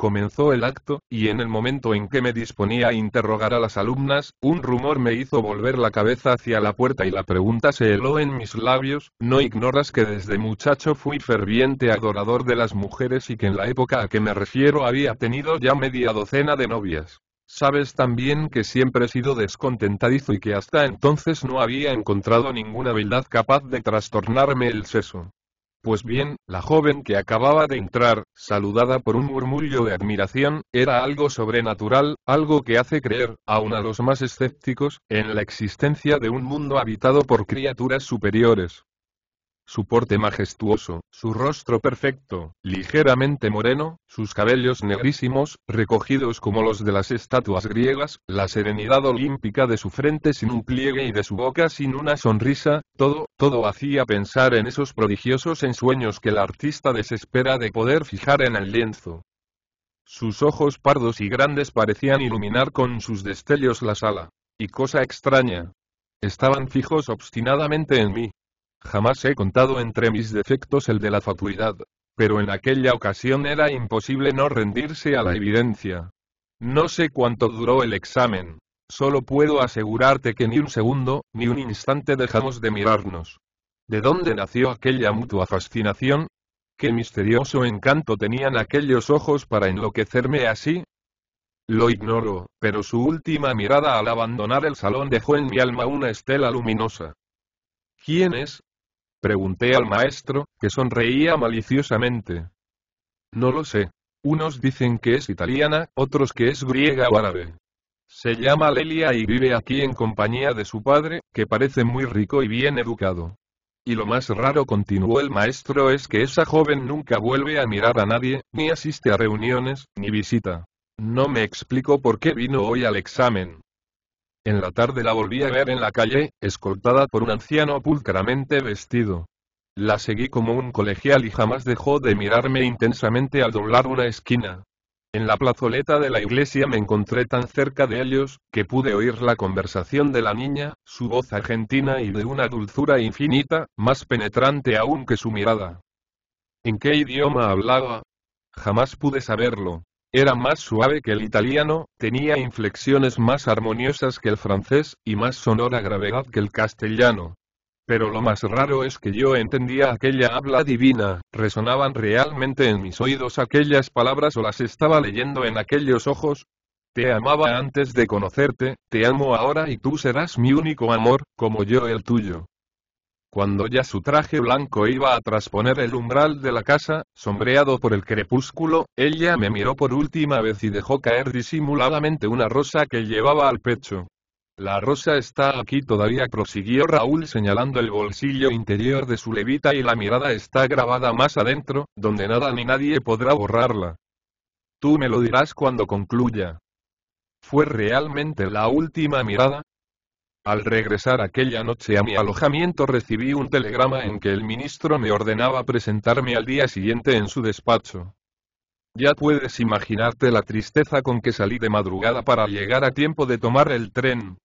Comenzó el acto, y en el momento en que me disponía a interrogar a las alumnas, un rumor me hizo volver la cabeza hacia la puerta y la pregunta se heló en mis labios, no ignoras que desde muchacho fui ferviente adorador de las mujeres y que en la época a que me refiero había tenido ya media docena de novias. Sabes también que siempre he sido descontentadizo y que hasta entonces no había encontrado ninguna habilidad capaz de trastornarme el seso. Pues bien, la joven que acababa de entrar, saludada por un murmullo de admiración, era algo sobrenatural, algo que hace creer, aun a los más escépticos, en la existencia de un mundo habitado por criaturas superiores, su porte majestuoso, su rostro perfecto, ligeramente moreno, sus cabellos negrísimos, recogidos como los de las estatuas griegas, la serenidad olímpica de su frente sin un pliegue y de su boca sin una sonrisa, todo, todo hacía pensar en esos prodigiosos ensueños que el artista desespera de poder fijar en el lienzo. Sus ojos pardos y grandes parecían iluminar con sus destellos la sala. Y cosa extraña. Estaban fijos obstinadamente en mí, Jamás he contado entre mis defectos el de la fatuidad. Pero en aquella ocasión era imposible no rendirse a la evidencia. No sé cuánto duró el examen. Solo puedo asegurarte que ni un segundo, ni un instante dejamos de mirarnos. ¿De dónde nació aquella mutua fascinación? ¿Qué misterioso encanto tenían aquellos ojos para enloquecerme así? Lo ignoro, pero su última mirada al abandonar el salón dejó en mi alma una estela luminosa. ¿Quién es? Pregunté al maestro, que sonreía maliciosamente. No lo sé. Unos dicen que es italiana, otros que es griega o árabe. Se llama Lelia y vive aquí en compañía de su padre, que parece muy rico y bien educado. Y lo más raro, continuó el maestro, es que esa joven nunca vuelve a mirar a nadie, ni asiste a reuniones, ni visita. No me explico por qué vino hoy al examen. En la tarde la volví a ver en la calle, escoltada por un anciano pulcramente vestido. La seguí como un colegial y jamás dejó de mirarme intensamente al doblar una esquina. En la plazoleta de la iglesia me encontré tan cerca de ellos, que pude oír la conversación de la niña, su voz argentina y de una dulzura infinita, más penetrante aún que su mirada. ¿En qué idioma hablaba? Jamás pude saberlo. Era más suave que el italiano, tenía inflexiones más armoniosas que el francés, y más sonora gravedad que el castellano. Pero lo más raro es que yo entendía aquella habla divina, resonaban realmente en mis oídos aquellas palabras o las estaba leyendo en aquellos ojos. Te amaba antes de conocerte, te amo ahora y tú serás mi único amor, como yo el tuyo. Cuando ya su traje blanco iba a trasponer el umbral de la casa, sombreado por el crepúsculo, ella me miró por última vez y dejó caer disimuladamente una rosa que llevaba al pecho. La rosa está aquí todavía, prosiguió Raúl señalando el bolsillo interior de su levita y la mirada está grabada más adentro, donde nada ni nadie podrá borrarla. Tú me lo dirás cuando concluya. Fue realmente la última mirada, al regresar aquella noche a mi alojamiento recibí un telegrama en que el ministro me ordenaba presentarme al día siguiente en su despacho. Ya puedes imaginarte la tristeza con que salí de madrugada para llegar a tiempo de tomar el tren.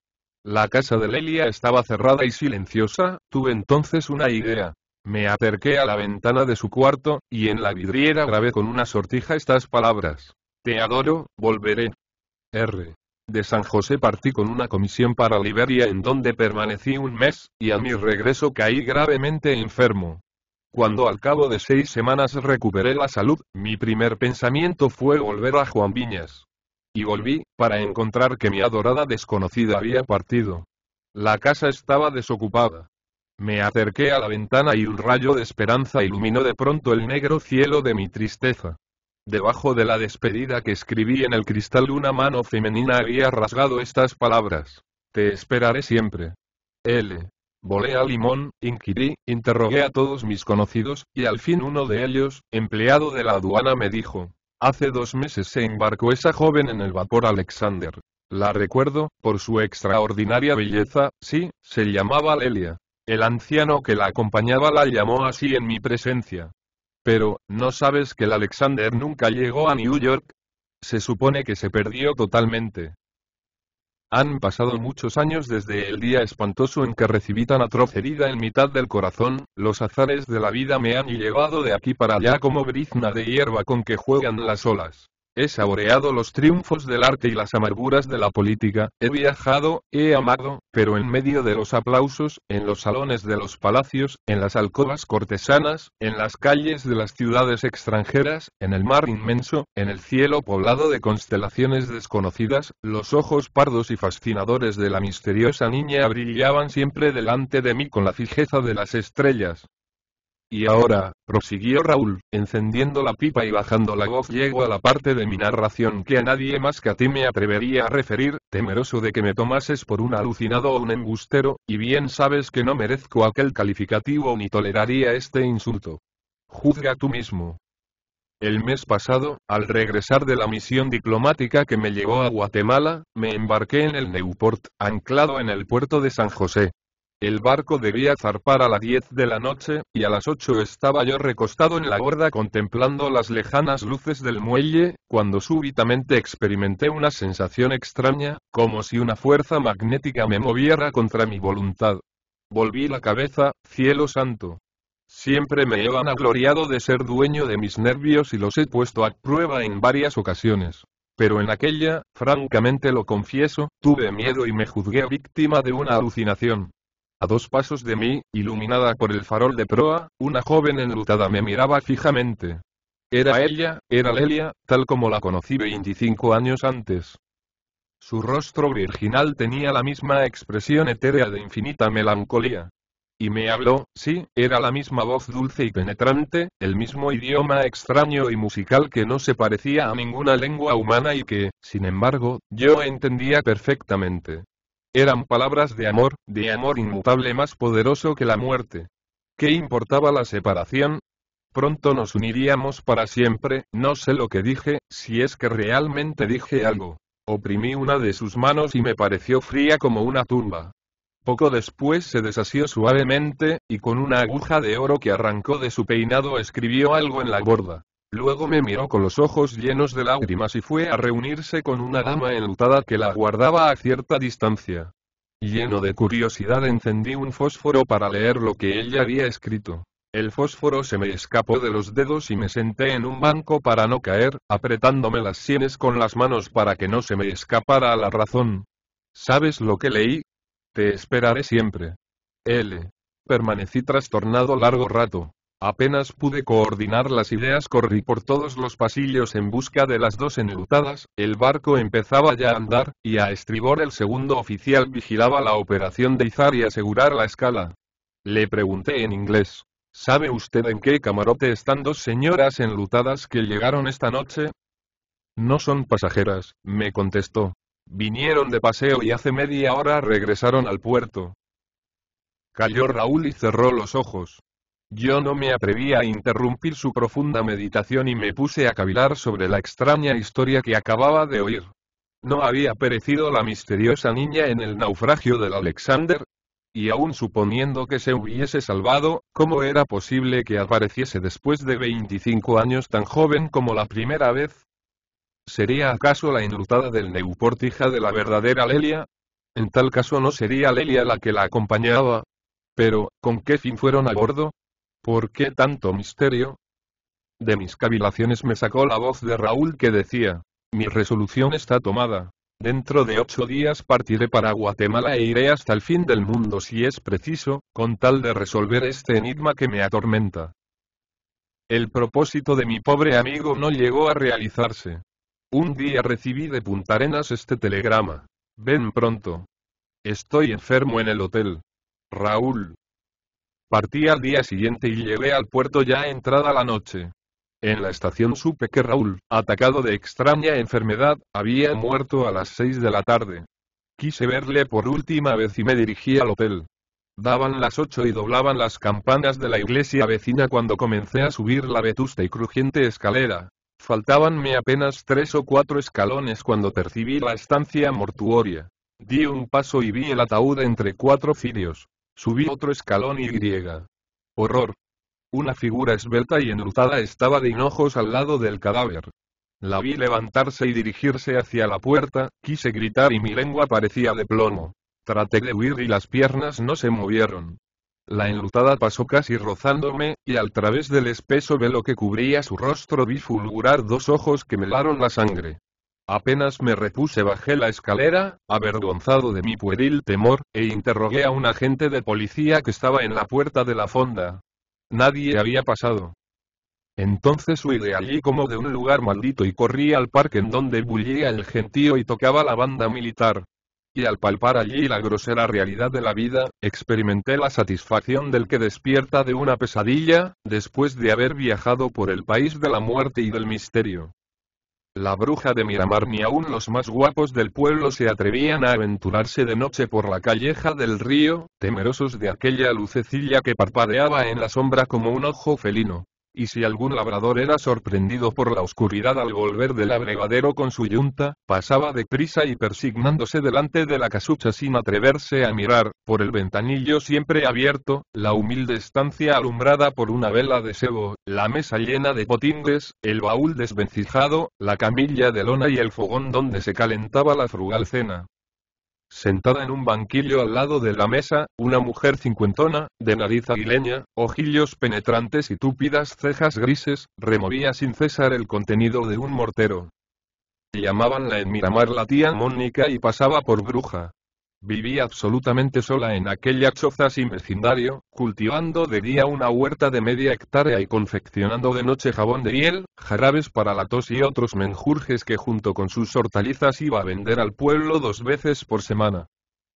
La casa de Lelia estaba cerrada y silenciosa, tuve entonces una idea. Me acerqué a la ventana de su cuarto, y en la vidriera grabé con una sortija estas palabras. Te adoro, volveré. R de San José partí con una comisión para Liberia en donde permanecí un mes, y a mi regreso caí gravemente enfermo. Cuando al cabo de seis semanas recuperé la salud, mi primer pensamiento fue volver a Juan Viñas. Y volví, para encontrar que mi adorada desconocida había partido. La casa estaba desocupada. Me acerqué a la ventana y un rayo de esperanza iluminó de pronto el negro cielo de mi tristeza. Debajo de la despedida que escribí en el cristal una mano femenina había rasgado estas palabras. Te esperaré siempre. L. Volé a Limón, inquirí, interrogué a todos mis conocidos, y al fin uno de ellos, empleado de la aduana, me dijo. Hace dos meses se embarcó esa joven en el vapor Alexander. La recuerdo, por su extraordinaria belleza, sí, se llamaba Lelia. El anciano que la acompañaba la llamó así en mi presencia. Pero, ¿no sabes que el Alexander nunca llegó a New York? Se supone que se perdió totalmente. Han pasado muchos años desde el día espantoso en que recibí tan atroz herida en mitad del corazón, los azares de la vida me han llevado de aquí para allá como brizna de hierba con que juegan las olas. He saboreado los triunfos del arte y las amarguras de la política, he viajado, he amado, pero en medio de los aplausos, en los salones de los palacios, en las alcobas cortesanas, en las calles de las ciudades extranjeras, en el mar inmenso, en el cielo poblado de constelaciones desconocidas, los ojos pardos y fascinadores de la misteriosa niña brillaban siempre delante de mí con la fijeza de las estrellas, y ahora, prosiguió Raúl, encendiendo la pipa y bajando la voz, llego a la parte de mi narración que a nadie más que a ti me atrevería a referir, temeroso de que me tomases por un alucinado o un embustero, y bien sabes que no merezco aquel calificativo ni toleraría este insulto. Juzga tú mismo. El mes pasado, al regresar de la misión diplomática que me llevó a Guatemala, me embarqué en el Newport, anclado en el puerto de San José. El barco debía zarpar a las 10 de la noche, y a las 8 estaba yo recostado en la borda contemplando las lejanas luces del muelle, cuando súbitamente experimenté una sensación extraña, como si una fuerza magnética me moviera contra mi voluntad. Volví la cabeza, cielo santo. Siempre me he vanagloriado de ser dueño de mis nervios y los he puesto a prueba en varias ocasiones. Pero en aquella, francamente lo confieso, tuve miedo y me juzgué víctima de una alucinación. A dos pasos de mí, iluminada por el farol de proa, una joven enlutada me miraba fijamente. Era ella, era Lelia, tal como la conocí 25 años antes. Su rostro virginal tenía la misma expresión etérea de infinita melancolía. Y me habló, sí, era la misma voz dulce y penetrante, el mismo idioma extraño y musical que no se parecía a ninguna lengua humana y que, sin embargo, yo entendía perfectamente. Eran palabras de amor, de amor inmutable más poderoso que la muerte. ¿Qué importaba la separación? Pronto nos uniríamos para siempre, no sé lo que dije, si es que realmente dije algo. Oprimí una de sus manos y me pareció fría como una tumba. Poco después se desasió suavemente, y con una aguja de oro que arrancó de su peinado escribió algo en la borda. Luego me miró con los ojos llenos de lágrimas y fue a reunirse con una dama enlutada que la guardaba a cierta distancia. Lleno de curiosidad encendí un fósforo para leer lo que ella había escrito. El fósforo se me escapó de los dedos y me senté en un banco para no caer, apretándome las sienes con las manos para que no se me escapara a la razón. ¿Sabes lo que leí? Te esperaré siempre. L. Permanecí trastornado largo rato. Apenas pude coordinar las ideas, corrí por todos los pasillos en busca de las dos enlutadas, el barco empezaba ya a andar, y a estribor el segundo oficial vigilaba la operación de izar y asegurar la escala. Le pregunté en inglés, ¿sabe usted en qué camarote están dos señoras enlutadas que llegaron esta noche? No son pasajeras, me contestó. Vinieron de paseo y hace media hora regresaron al puerto. Calló Raúl y cerró los ojos. Yo no me atreví a interrumpir su profunda meditación y me puse a cavilar sobre la extraña historia que acababa de oír. ¿No había perecido la misteriosa niña en el naufragio del Alexander? Y aún suponiendo que se hubiese salvado, ¿cómo era posible que apareciese después de 25 años tan joven como la primera vez? ¿Sería acaso la enlutada del Neuport hija de la verdadera Lelia? En tal caso no sería Lelia la que la acompañaba. Pero, ¿con qué fin fueron a bordo? ¿Por qué tanto misterio? De mis cavilaciones me sacó la voz de Raúl que decía, mi resolución está tomada. Dentro de ocho días partiré para Guatemala e iré hasta el fin del mundo si es preciso, con tal de resolver este enigma que me atormenta. El propósito de mi pobre amigo no llegó a realizarse. Un día recibí de Punta Arenas este telegrama. Ven pronto. Estoy enfermo en el hotel. Raúl. Partí al día siguiente y llevé al puerto ya entrada la noche. En la estación supe que Raúl, atacado de extraña enfermedad, había muerto a las seis de la tarde. Quise verle por última vez y me dirigí al hotel. Daban las ocho y doblaban las campanas de la iglesia vecina cuando comencé a subir la vetusta y crujiente escalera. Faltábanme apenas tres o cuatro escalones cuando percibí la estancia mortuoria. Di un paso y vi el ataúd entre cuatro filios. Subí otro escalón y... Horror. Una figura esbelta y enlutada estaba de hinojos al lado del cadáver. La vi levantarse y dirigirse hacia la puerta, quise gritar y mi lengua parecía de plomo. Traté de huir y las piernas no se movieron. La enlutada pasó casi rozándome, y al través del espeso velo que cubría su rostro vi fulgurar dos ojos que me helaron la sangre. Apenas me repuse bajé la escalera, avergonzado de mi pueril temor, e interrogué a un agente de policía que estaba en la puerta de la fonda. Nadie había pasado. Entonces huí de allí como de un lugar maldito y corrí al parque en donde bullía el gentío y tocaba la banda militar. Y al palpar allí la grosera realidad de la vida, experimenté la satisfacción del que despierta de una pesadilla, después de haber viajado por el país de la muerte y del misterio la bruja de Miramar ni aún los más guapos del pueblo se atrevían a aventurarse de noche por la calleja del río, temerosos de aquella lucecilla que parpadeaba en la sombra como un ojo felino. Y si algún labrador era sorprendido por la oscuridad al volver del abrevadero con su yunta, pasaba deprisa y persignándose delante de la casucha sin atreverse a mirar, por el ventanillo siempre abierto, la humilde estancia alumbrada por una vela de sebo, la mesa llena de potingues, el baúl desvencijado, la camilla de lona y el fogón donde se calentaba la frugal cena. Sentada en un banquillo al lado de la mesa, una mujer cincuentona, de nariz aguileña, ojillos penetrantes y túpidas cejas grises, removía sin cesar el contenido de un mortero. Llamabanla en Miramar la tía Mónica y pasaba por bruja. Vivía absolutamente sola en aquella choza sin vecindario, cultivando de día una huerta de media hectárea y confeccionando de noche jabón de hiel, jarabes para la tos y otros menjurjes que junto con sus hortalizas iba a vender al pueblo dos veces por semana.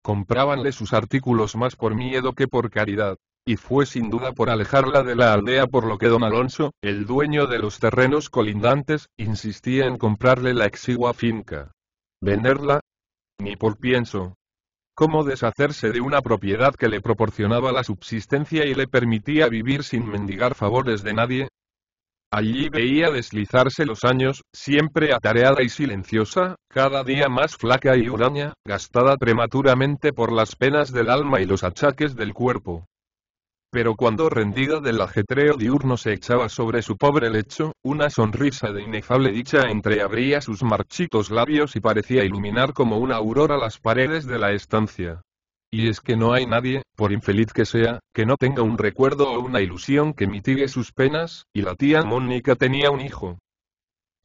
Comprábanle sus artículos más por miedo que por caridad. Y fue sin duda por alejarla de la aldea por lo que don Alonso, el dueño de los terrenos colindantes, insistía en comprarle la exigua finca. Venderla, ni por pienso, cómo deshacerse de una propiedad que le proporcionaba la subsistencia y le permitía vivir sin mendigar favores de nadie. Allí veía deslizarse los años, siempre atareada y silenciosa, cada día más flaca y huraña, gastada prematuramente por las penas del alma y los achaques del cuerpo. Pero cuando rendida del ajetreo diurno se echaba sobre su pobre lecho, una sonrisa de inefable dicha entreabría sus marchitos labios y parecía iluminar como una aurora las paredes de la estancia. Y es que no hay nadie, por infeliz que sea, que no tenga un recuerdo o una ilusión que mitigue sus penas, y la tía Mónica tenía un hijo,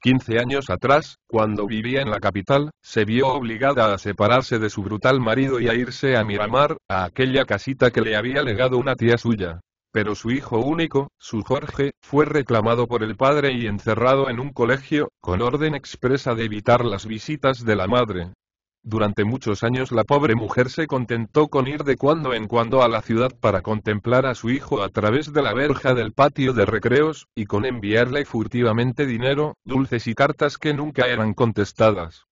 15 años atrás, cuando vivía en la capital, se vio obligada a separarse de su brutal marido y a irse a Miramar, a aquella casita que le había legado una tía suya. Pero su hijo único, su Jorge, fue reclamado por el padre y encerrado en un colegio, con orden expresa de evitar las visitas de la madre. Durante muchos años la pobre mujer se contentó con ir de cuando en cuando a la ciudad para contemplar a su hijo a través de la verja del patio de recreos, y con enviarle furtivamente dinero, dulces y cartas que nunca eran contestadas.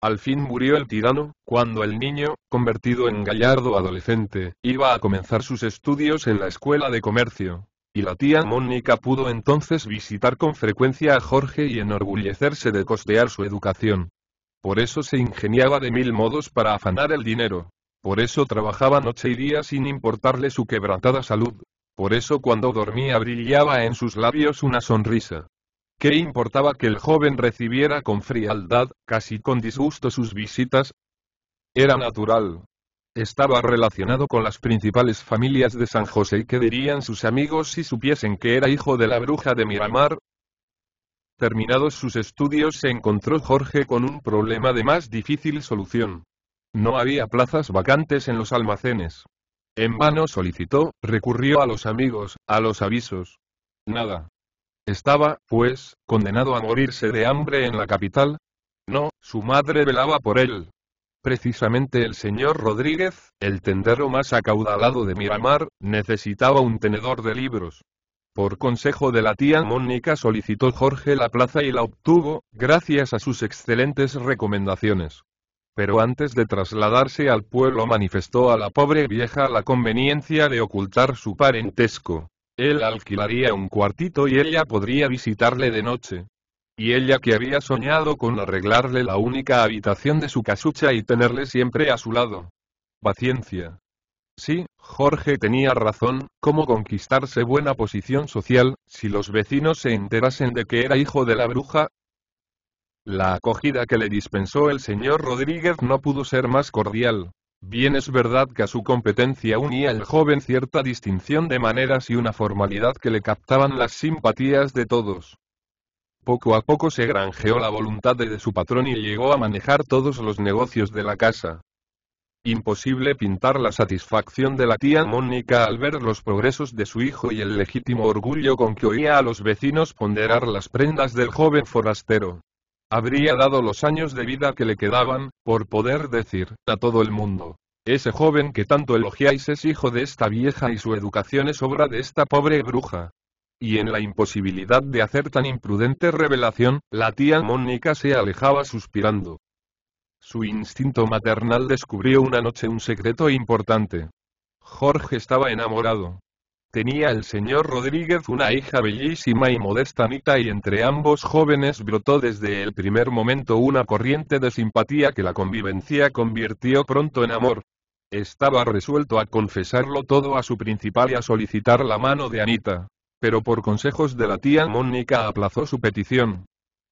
Al fin murió el tirano, cuando el niño, convertido en gallardo adolescente, iba a comenzar sus estudios en la escuela de comercio. Y la tía Mónica pudo entonces visitar con frecuencia a Jorge y enorgullecerse de costear su educación. Por eso se ingeniaba de mil modos para afanar el dinero. Por eso trabajaba noche y día sin importarle su quebrantada salud. Por eso cuando dormía brillaba en sus labios una sonrisa. ¿Qué importaba que el joven recibiera con frialdad, casi con disgusto sus visitas? Era natural. Estaba relacionado con las principales familias de San José y que dirían sus amigos si supiesen que era hijo de la bruja de Miramar, Terminados sus estudios se encontró Jorge con un problema de más difícil solución. No había plazas vacantes en los almacenes. En vano solicitó, recurrió a los amigos, a los avisos. Nada. Estaba, pues, condenado a morirse de hambre en la capital. No, su madre velaba por él, Precisamente el señor Rodríguez, el tendero más acaudalado de Miramar, necesitaba un tenedor de libros. Por consejo de la tía Mónica solicitó Jorge la plaza y la obtuvo, gracias a sus excelentes recomendaciones. Pero antes de trasladarse al pueblo manifestó a la pobre vieja la conveniencia de ocultar su parentesco. Él alquilaría un cuartito y ella podría visitarle de noche. Y ella que había soñado con arreglarle la única habitación de su casucha y tenerle siempre a su lado. Paciencia. Sí, Jorge tenía razón, ¿cómo conquistarse buena posición social, si los vecinos se enterasen de que era hijo de la bruja? La acogida que le dispensó el señor Rodríguez no pudo ser más cordial. Bien es verdad que a su competencia unía el joven cierta distinción de maneras y una formalidad que le captaban las simpatías de todos. Poco a poco se granjeó la voluntad de su patrón y llegó a manejar todos los negocios de la casa. Imposible pintar la satisfacción de la tía Mónica al ver los progresos de su hijo y el legítimo orgullo con que oía a los vecinos ponderar las prendas del joven forastero. Habría dado los años de vida que le quedaban, por poder decir, a todo el mundo. Ese joven que tanto elogiáis es hijo de esta vieja y su educación es obra de esta pobre bruja. Y en la imposibilidad de hacer tan imprudente revelación, la tía Mónica se alejaba suspirando. Su instinto maternal descubrió una noche un secreto importante. Jorge estaba enamorado. Tenía el señor Rodríguez una hija bellísima y modesta Anita y entre ambos jóvenes brotó desde el primer momento una corriente de simpatía que la convivencia convirtió pronto en amor. Estaba resuelto a confesarlo todo a su principal y a solicitar la mano de Anita. Pero por consejos de la tía Mónica aplazó su petición.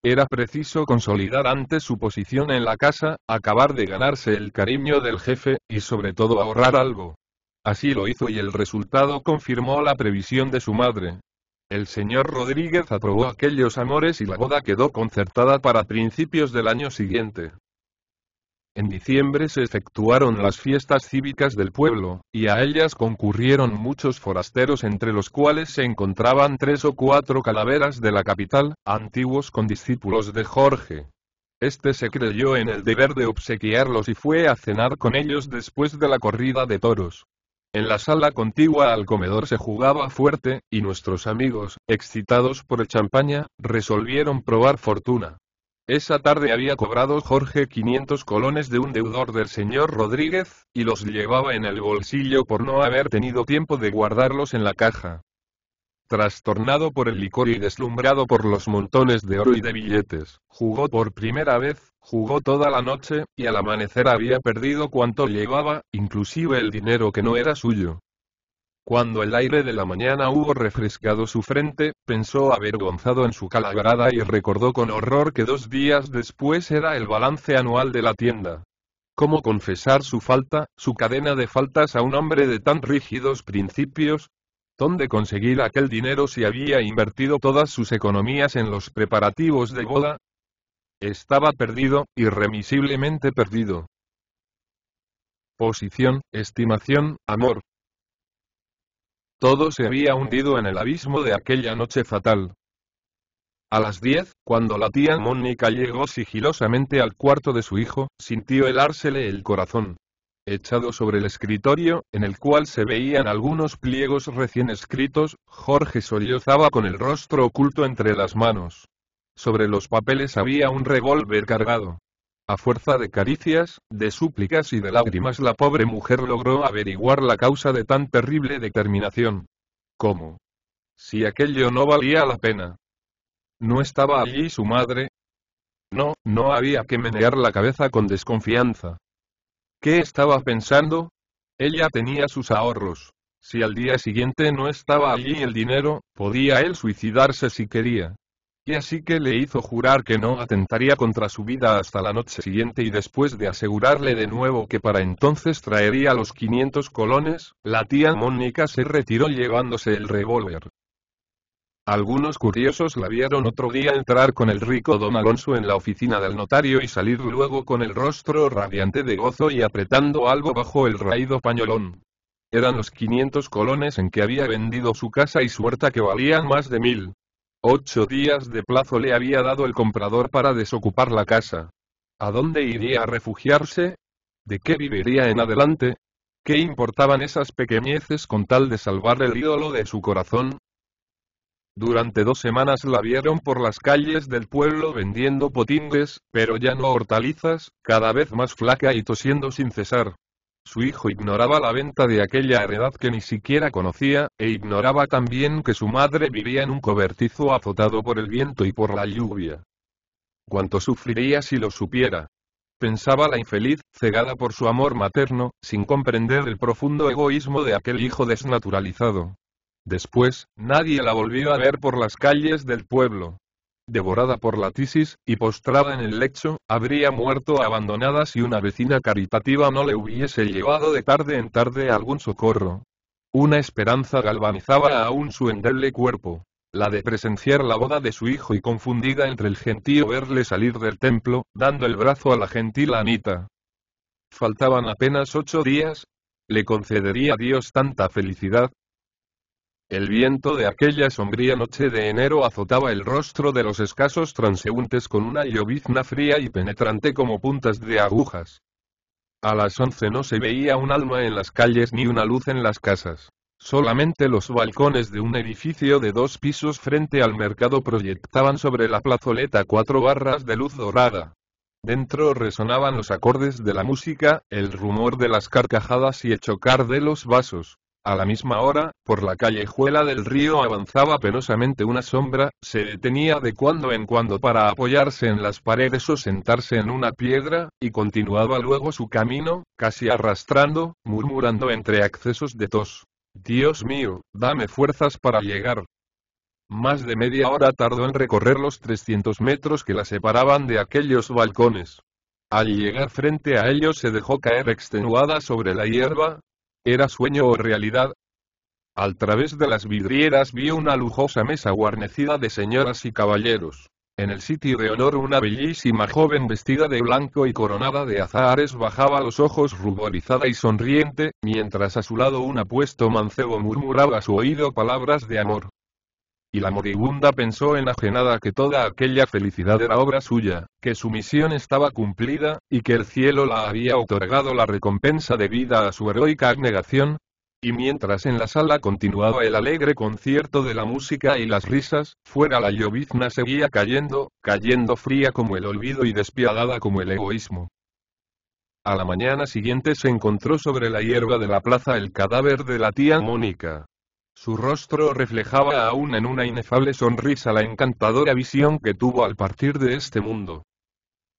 Era preciso consolidar antes su posición en la casa, acabar de ganarse el cariño del jefe, y sobre todo ahorrar algo. Así lo hizo y el resultado confirmó la previsión de su madre. El señor Rodríguez aprobó aquellos amores y la boda quedó concertada para principios del año siguiente. En diciembre se efectuaron las fiestas cívicas del pueblo, y a ellas concurrieron muchos forasteros entre los cuales se encontraban tres o cuatro calaveras de la capital, antiguos condiscípulos de Jorge. Este se creyó en el deber de obsequiarlos y fue a cenar con ellos después de la corrida de toros. En la sala contigua al comedor se jugaba fuerte, y nuestros amigos, excitados por el champaña, resolvieron probar fortuna. Esa tarde había cobrado Jorge 500 colones de un deudor del señor Rodríguez, y los llevaba en el bolsillo por no haber tenido tiempo de guardarlos en la caja. Trastornado por el licor y deslumbrado por los montones de oro y de billetes, jugó por primera vez, jugó toda la noche, y al amanecer había perdido cuanto llevaba, inclusive el dinero que no era suyo. Cuando el aire de la mañana hubo refrescado su frente, pensó avergonzado en su calabrada y recordó con horror que dos días después era el balance anual de la tienda. ¿Cómo confesar su falta, su cadena de faltas a un hombre de tan rígidos principios? ¿Dónde conseguir aquel dinero si había invertido todas sus economías en los preparativos de boda? Estaba perdido, irremisiblemente perdido. Posición, estimación, amor, todo se había hundido en el abismo de aquella noche fatal. A las diez, cuando la tía Mónica llegó sigilosamente al cuarto de su hijo, sintió helársele el corazón. Echado sobre el escritorio, en el cual se veían algunos pliegos recién escritos, Jorge sollozaba con el rostro oculto entre las manos. Sobre los papeles había un revólver cargado. A fuerza de caricias, de súplicas y de lágrimas la pobre mujer logró averiguar la causa de tan terrible determinación. ¿Cómo? Si aquello no valía la pena. ¿No estaba allí su madre? No, no había que menear la cabeza con desconfianza. ¿Qué estaba pensando? Ella tenía sus ahorros. Si al día siguiente no estaba allí el dinero, podía él suicidarse si quería y así que le hizo jurar que no atentaría contra su vida hasta la noche siguiente y después de asegurarle de nuevo que para entonces traería los 500 colones, la tía Mónica se retiró llevándose el revólver. Algunos curiosos la vieron otro día entrar con el rico don Alonso en la oficina del notario y salir luego con el rostro radiante de gozo y apretando algo bajo el raído pañolón. Eran los 500 colones en que había vendido su casa y su huerta que valían más de mil. Ocho días de plazo le había dado el comprador para desocupar la casa. ¿A dónde iría a refugiarse? ¿De qué viviría en adelante? ¿Qué importaban esas pequeñeces con tal de salvar el ídolo de su corazón? Durante dos semanas la vieron por las calles del pueblo vendiendo potingues, pero ya no hortalizas, cada vez más flaca y tosiendo sin cesar. Su hijo ignoraba la venta de aquella heredad que ni siquiera conocía, e ignoraba también que su madre vivía en un cobertizo azotado por el viento y por la lluvia. Cuánto sufriría si lo supiera. Pensaba la infeliz, cegada por su amor materno, sin comprender el profundo egoísmo de aquel hijo desnaturalizado. Después, nadie la volvió a ver por las calles del pueblo devorada por la tisis, y postrada en el lecho, habría muerto abandonada si una vecina caritativa no le hubiese llevado de tarde en tarde algún socorro. Una esperanza galvanizaba aún su endeble cuerpo, la de presenciar la boda de su hijo y confundida entre el gentío verle salir del templo, dando el brazo a la gentil Anita. Faltaban apenas ocho días. ¿Le concedería a Dios tanta felicidad? El viento de aquella sombría noche de enero azotaba el rostro de los escasos transeúntes con una llovizna fría y penetrante como puntas de agujas. A las once no se veía un alma en las calles ni una luz en las casas. Solamente los balcones de un edificio de dos pisos frente al mercado proyectaban sobre la plazoleta cuatro barras de luz dorada. Dentro resonaban los acordes de la música, el rumor de las carcajadas y el chocar de los vasos. A la misma hora, por la callejuela del río avanzaba penosamente una sombra, se detenía de cuando en cuando para apoyarse en las paredes o sentarse en una piedra, y continuaba luego su camino, casi arrastrando, murmurando entre accesos de tos. Dios mío, dame fuerzas para llegar. Más de media hora tardó en recorrer los 300 metros que la separaban de aquellos balcones. Al llegar frente a ellos se dejó caer extenuada sobre la hierba, ¿Era sueño o realidad? Al través de las vidrieras vio una lujosa mesa guarnecida de señoras y caballeros. En el sitio de honor una bellísima joven vestida de blanco y coronada de azahares bajaba los ojos ruborizada y sonriente, mientras a su lado un apuesto mancebo murmuraba a su oído palabras de amor y la moribunda pensó enajenada que toda aquella felicidad era obra suya, que su misión estaba cumplida, y que el cielo la había otorgado la recompensa debida a su heroica abnegación, y mientras en la sala continuaba el alegre concierto de la música y las risas, fuera la llovizna seguía cayendo, cayendo fría como el olvido y despiadada como el egoísmo. A la mañana siguiente se encontró sobre la hierba de la plaza el cadáver de la tía Mónica, su rostro reflejaba aún en una inefable sonrisa la encantadora visión que tuvo al partir de este mundo.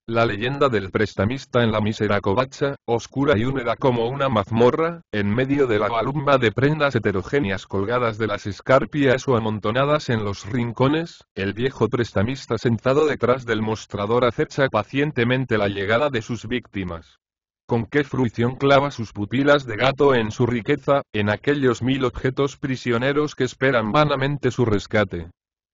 La leyenda del prestamista en la mísera covacha, oscura y húmeda como una mazmorra, en medio de la balumba de prendas heterogéneas colgadas de las escarpias o amontonadas en los rincones, el viejo prestamista sentado detrás del mostrador acecha pacientemente la llegada de sus víctimas con qué fruición clava sus pupilas de gato en su riqueza, en aquellos mil objetos prisioneros que esperan vanamente su rescate.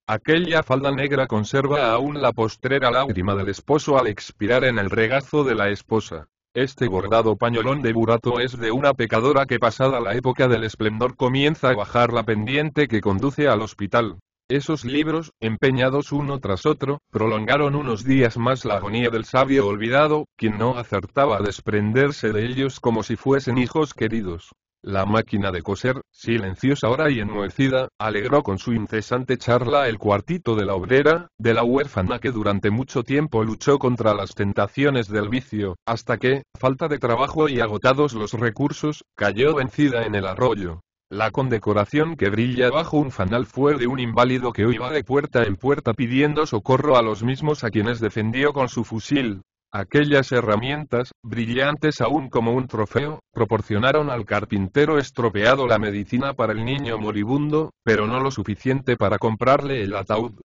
Aquella falda negra conserva aún la postrera lágrima del esposo al expirar en el regazo de la esposa. Este bordado pañolón de burato es de una pecadora que pasada la época del esplendor comienza a bajar la pendiente que conduce al hospital. Esos libros, empeñados uno tras otro, prolongaron unos días más la agonía del sabio olvidado, quien no acertaba a desprenderse de ellos como si fuesen hijos queridos. La máquina de coser, silenciosa ahora y enmohecida, alegró con su incesante charla el cuartito de la obrera, de la huérfana que durante mucho tiempo luchó contra las tentaciones del vicio, hasta que, falta de trabajo y agotados los recursos, cayó vencida en el arroyo. La condecoración que brilla bajo un fanal fue de un inválido que hoy va de puerta en puerta pidiendo socorro a los mismos a quienes defendió con su fusil. Aquellas herramientas, brillantes aún como un trofeo, proporcionaron al carpintero estropeado la medicina para el niño moribundo, pero no lo suficiente para comprarle el ataúd.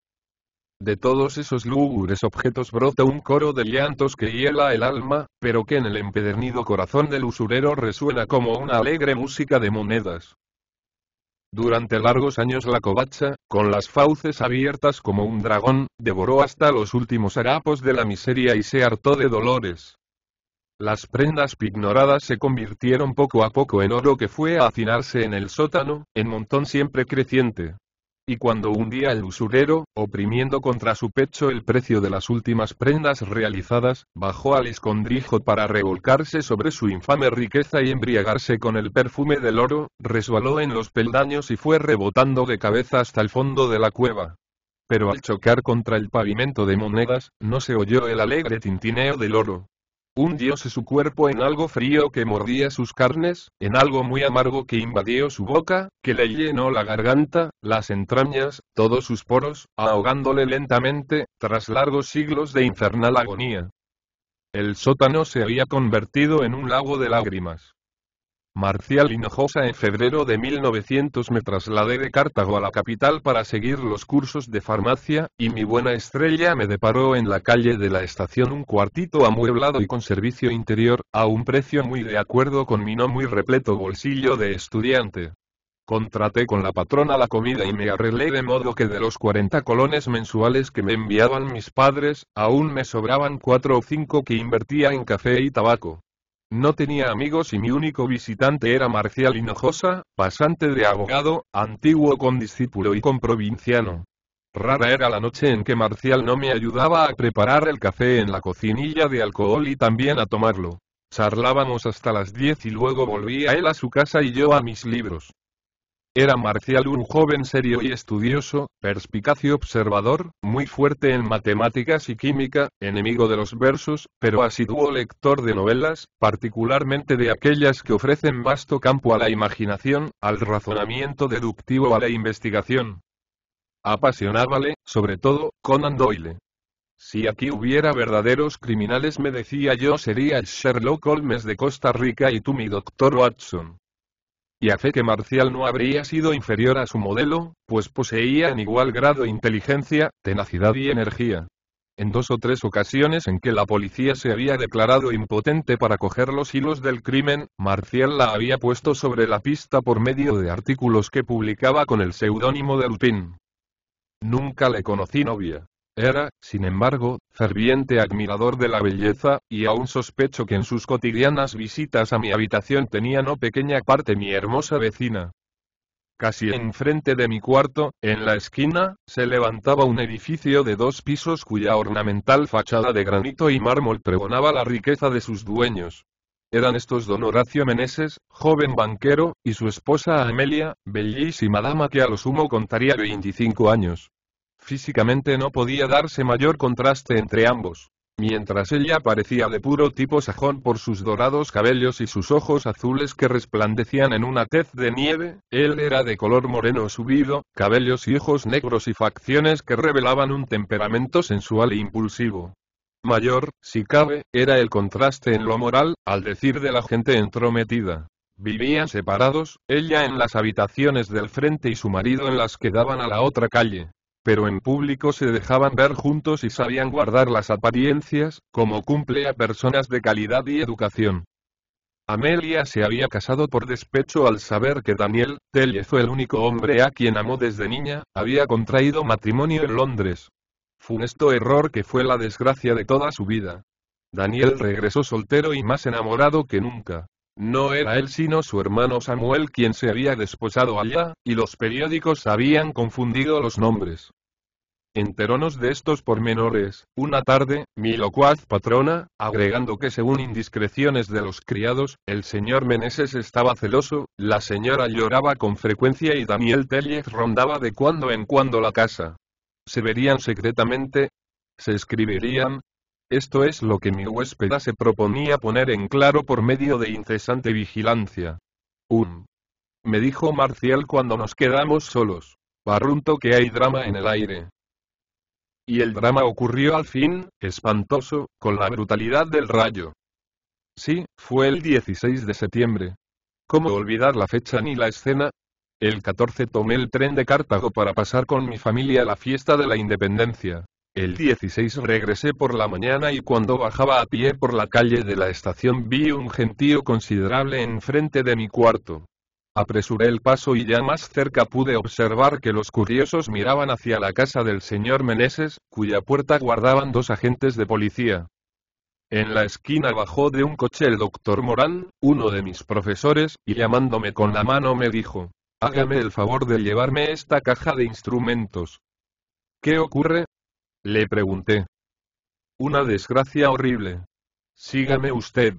De todos esos lúgubres objetos brota un coro de llantos que hiela el alma, pero que en el empedernido corazón del usurero resuena como una alegre música de monedas. Durante largos años la covacha, con las fauces abiertas como un dragón, devoró hasta los últimos harapos de la miseria y se hartó de dolores. Las prendas pignoradas se convirtieron poco a poco en oro que fue a hacinarse en el sótano, en montón siempre creciente. Y cuando un día el usurero, oprimiendo contra su pecho el precio de las últimas prendas realizadas, bajó al escondrijo para revolcarse sobre su infame riqueza y embriagarse con el perfume del oro, resbaló en los peldaños y fue rebotando de cabeza hasta el fondo de la cueva. Pero al chocar contra el pavimento de monedas, no se oyó el alegre tintineo del oro, hundióse su cuerpo en algo frío que mordía sus carnes, en algo muy amargo que invadió su boca, que le llenó la garganta, las entrañas, todos sus poros, ahogándole lentamente, tras largos siglos de infernal agonía. El sótano se había convertido en un lago de lágrimas. Marcial Hinojosa en febrero de 1900 me trasladé de Cartago a la capital para seguir los cursos de farmacia, y mi buena estrella me deparó en la calle de la estación un cuartito amueblado y con servicio interior, a un precio muy de acuerdo con mi no muy repleto bolsillo de estudiante. Contraté con la patrona la comida y me arreglé de modo que de los 40 colones mensuales que me enviaban mis padres, aún me sobraban cuatro o cinco que invertía en café y tabaco. No tenía amigos y mi único visitante era Marcial Hinojosa, pasante de abogado, antiguo condiscípulo y comprovinciano. Rara era la noche en que Marcial no me ayudaba a preparar el café en la cocinilla de alcohol y también a tomarlo. Charlábamos hasta las diez y luego volvía él a su casa y yo a mis libros. Era Marcial un joven serio y estudioso, perspicaz y observador, muy fuerte en matemáticas y química, enemigo de los versos, pero asiduo lector de novelas, particularmente de aquellas que ofrecen vasto campo a la imaginación, al razonamiento deductivo o a la investigación. Apasionábale, sobre todo, Conan Doyle. Si aquí hubiera verdaderos criminales me decía yo sería Sherlock Holmes de Costa Rica y tú mi doctor Watson y a fe que Marcial no habría sido inferior a su modelo, pues poseía en igual grado inteligencia, tenacidad y energía. En dos o tres ocasiones en que la policía se había declarado impotente para coger los hilos del crimen, Marcial la había puesto sobre la pista por medio de artículos que publicaba con el seudónimo de Lupin. Nunca le conocí novia. Era, sin embargo, ferviente admirador de la belleza, y aún sospecho que en sus cotidianas visitas a mi habitación tenía no pequeña parte mi hermosa vecina. Casi enfrente de mi cuarto, en la esquina, se levantaba un edificio de dos pisos cuya ornamental fachada de granito y mármol pregonaba la riqueza de sus dueños. Eran estos don Horacio Meneses, joven banquero, y su esposa Amelia, bellísima dama que a lo sumo contaría 25 años. Físicamente no podía darse mayor contraste entre ambos. Mientras ella parecía de puro tipo sajón por sus dorados cabellos y sus ojos azules que resplandecían en una tez de nieve, él era de color moreno subido, cabellos y ojos negros y facciones que revelaban un temperamento sensual e impulsivo. Mayor, si cabe, era el contraste en lo moral, al decir de la gente entrometida. Vivían separados, ella en las habitaciones del frente y su marido en las que daban a la otra calle pero en público se dejaban ver juntos y sabían guardar las apariencias, como cumple a personas de calidad y educación. Amelia se había casado por despecho al saber que Daniel, fue el único hombre a quien amó desde niña, había contraído matrimonio en Londres. Funesto error que fue la desgracia de toda su vida. Daniel regresó soltero y más enamorado que nunca. No era él sino su hermano Samuel quien se había desposado allá, y los periódicos habían confundido los nombres. Enteronos de estos pormenores. Una tarde, mi locuaz patrona, agregando que según indiscreciones de los criados, el señor Meneses estaba celoso, la señora lloraba con frecuencia y Daniel Tellez rondaba de cuando en cuando la casa. Se verían secretamente, se escribirían. Esto es lo que mi huéspeda se proponía poner en claro por medio de incesante vigilancia. Un. Me dijo Marcial cuando nos quedamos solos. Barrunto que hay drama en el aire. Y el drama ocurrió al fin, espantoso, con la brutalidad del rayo. Sí, fue el 16 de septiembre. ¿Cómo olvidar la fecha ni la escena? El 14 tomé el tren de Cartago para pasar con mi familia la fiesta de la independencia. El 16 regresé por la mañana y cuando bajaba a pie por la calle de la estación vi un gentío considerable enfrente de mi cuarto. Apresuré el paso y ya más cerca pude observar que los curiosos miraban hacia la casa del señor Meneses, cuya puerta guardaban dos agentes de policía. En la esquina bajó de un coche el doctor Morán, uno de mis profesores, y llamándome con la mano me dijo, hágame el favor de llevarme esta caja de instrumentos. ¿Qué ocurre? Le pregunté. Una desgracia horrible. Sígame usted.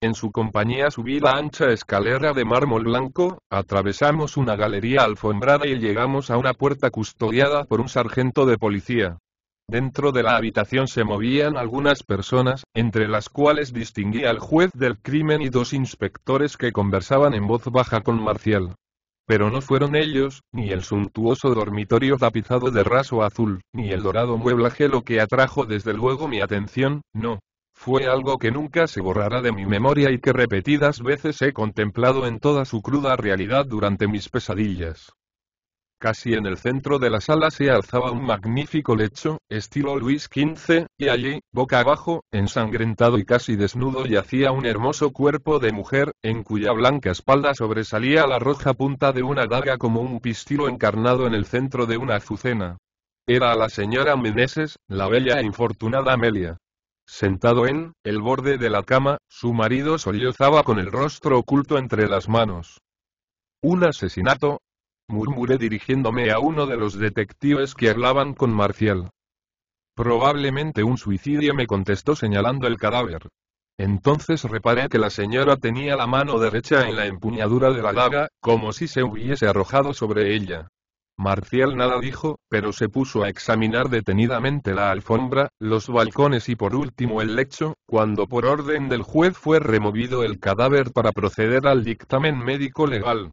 En su compañía subí la ancha escalera de mármol blanco, atravesamos una galería alfombrada y llegamos a una puerta custodiada por un sargento de policía. Dentro de la habitación se movían algunas personas, entre las cuales distinguía al juez del crimen y dos inspectores que conversaban en voz baja con Marcial. Pero no fueron ellos, ni el suntuoso dormitorio tapizado de raso azul, ni el dorado mueblaje lo que atrajo desde luego mi atención, no, fue algo que nunca se borrará de mi memoria y que repetidas veces he contemplado en toda su cruda realidad durante mis pesadillas. Casi en el centro de la sala se alzaba un magnífico lecho, estilo Luis XV, y allí, boca abajo, ensangrentado y casi desnudo yacía un hermoso cuerpo de mujer, en cuya blanca espalda sobresalía la roja punta de una daga como un pistilo encarnado en el centro de una azucena. Era la señora Meneses, la bella e infortunada Amelia. Sentado en el borde de la cama, su marido sollozaba con el rostro oculto entre las manos. ¿Un asesinato? murmuré dirigiéndome a uno de los detectives que hablaban con Marcial. Probablemente un suicidio me contestó señalando el cadáver. Entonces reparé que la señora tenía la mano derecha en la empuñadura de la daga, como si se hubiese arrojado sobre ella. Marcial nada dijo, pero se puso a examinar detenidamente la alfombra, los balcones y por último el lecho, cuando por orden del juez fue removido el cadáver para proceder al dictamen médico legal.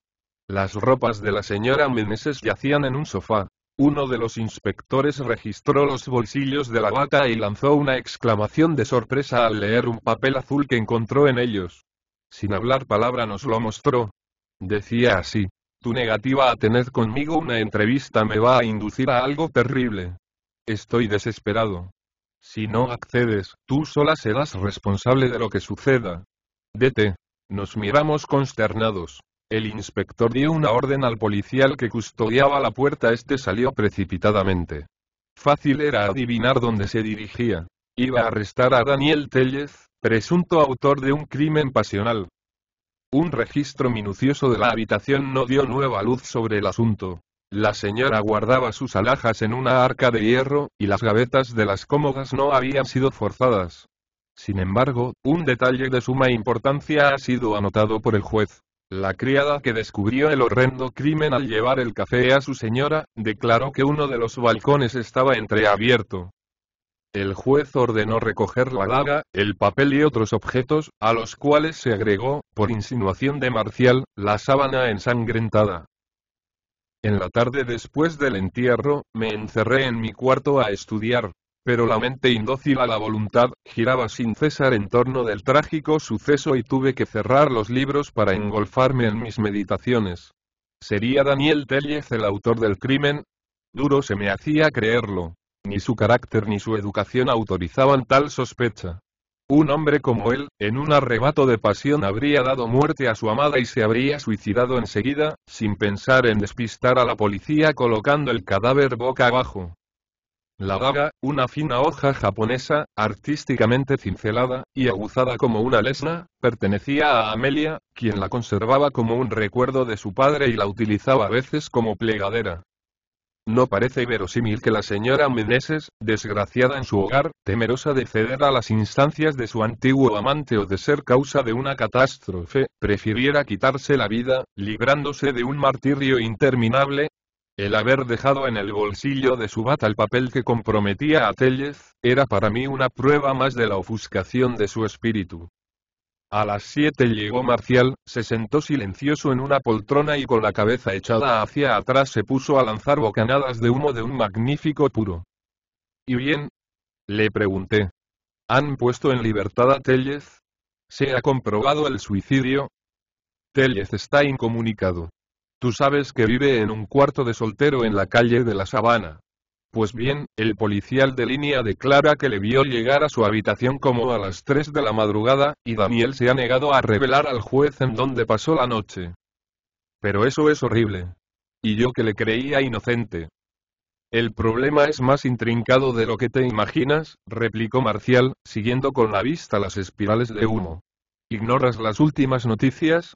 Las ropas de la señora Meneses yacían en un sofá. Uno de los inspectores registró los bolsillos de la bata y lanzó una exclamación de sorpresa al leer un papel azul que encontró en ellos. Sin hablar palabra nos lo mostró. Decía así. Tu negativa a tener conmigo una entrevista me va a inducir a algo terrible. Estoy desesperado. Si no accedes, tú sola serás responsable de lo que suceda. Vete. Nos miramos consternados. El inspector dio una orden al policial que custodiaba la puerta. Este salió precipitadamente. Fácil era adivinar dónde se dirigía. Iba a arrestar a Daniel Tellez, presunto autor de un crimen pasional. Un registro minucioso de la habitación no dio nueva luz sobre el asunto. La señora guardaba sus alhajas en una arca de hierro, y las gavetas de las cómodas no habían sido forzadas. Sin embargo, un detalle de suma importancia ha sido anotado por el juez. La criada que descubrió el horrendo crimen al llevar el café a su señora, declaró que uno de los balcones estaba entreabierto. El juez ordenó recoger la daga, el papel y otros objetos, a los cuales se agregó, por insinuación de Marcial, la sábana ensangrentada. En la tarde después del entierro, me encerré en mi cuarto a estudiar, pero la mente indócil a la voluntad giraba sin cesar en torno del trágico suceso y tuve que cerrar los libros para engolfarme en mis meditaciones. ¿Sería Daniel Tellez el autor del crimen? Duro se me hacía creerlo. Ni su carácter ni su educación autorizaban tal sospecha. Un hombre como él, en un arrebato de pasión habría dado muerte a su amada y se habría suicidado enseguida, sin pensar en despistar a la policía colocando el cadáver boca abajo. La daga, una fina hoja japonesa, artísticamente cincelada, y aguzada como una lesna, pertenecía a Amelia, quien la conservaba como un recuerdo de su padre y la utilizaba a veces como plegadera. No parece verosímil que la señora Meneses, desgraciada en su hogar, temerosa de ceder a las instancias de su antiguo amante o de ser causa de una catástrofe, prefiriera quitarse la vida, librándose de un martirio interminable. El haber dejado en el bolsillo de su bata el papel que comprometía a Tellez, era para mí una prueba más de la ofuscación de su espíritu. A las siete llegó Marcial, se sentó silencioso en una poltrona y con la cabeza echada hacia atrás se puso a lanzar bocanadas de humo de un magnífico puro. ¿Y bien? Le pregunté. ¿Han puesto en libertad a Tellez? ¿Se ha comprobado el suicidio? Tellez está incomunicado. Tú sabes que vive en un cuarto de soltero en la calle de la Sabana. Pues bien, el policial de línea declara que le vio llegar a su habitación como a las 3 de la madrugada, y Daniel se ha negado a revelar al juez en dónde pasó la noche. Pero eso es horrible. Y yo que le creía inocente. El problema es más intrincado de lo que te imaginas, replicó Marcial, siguiendo con la vista las espirales de humo. ¿Ignoras las últimas noticias?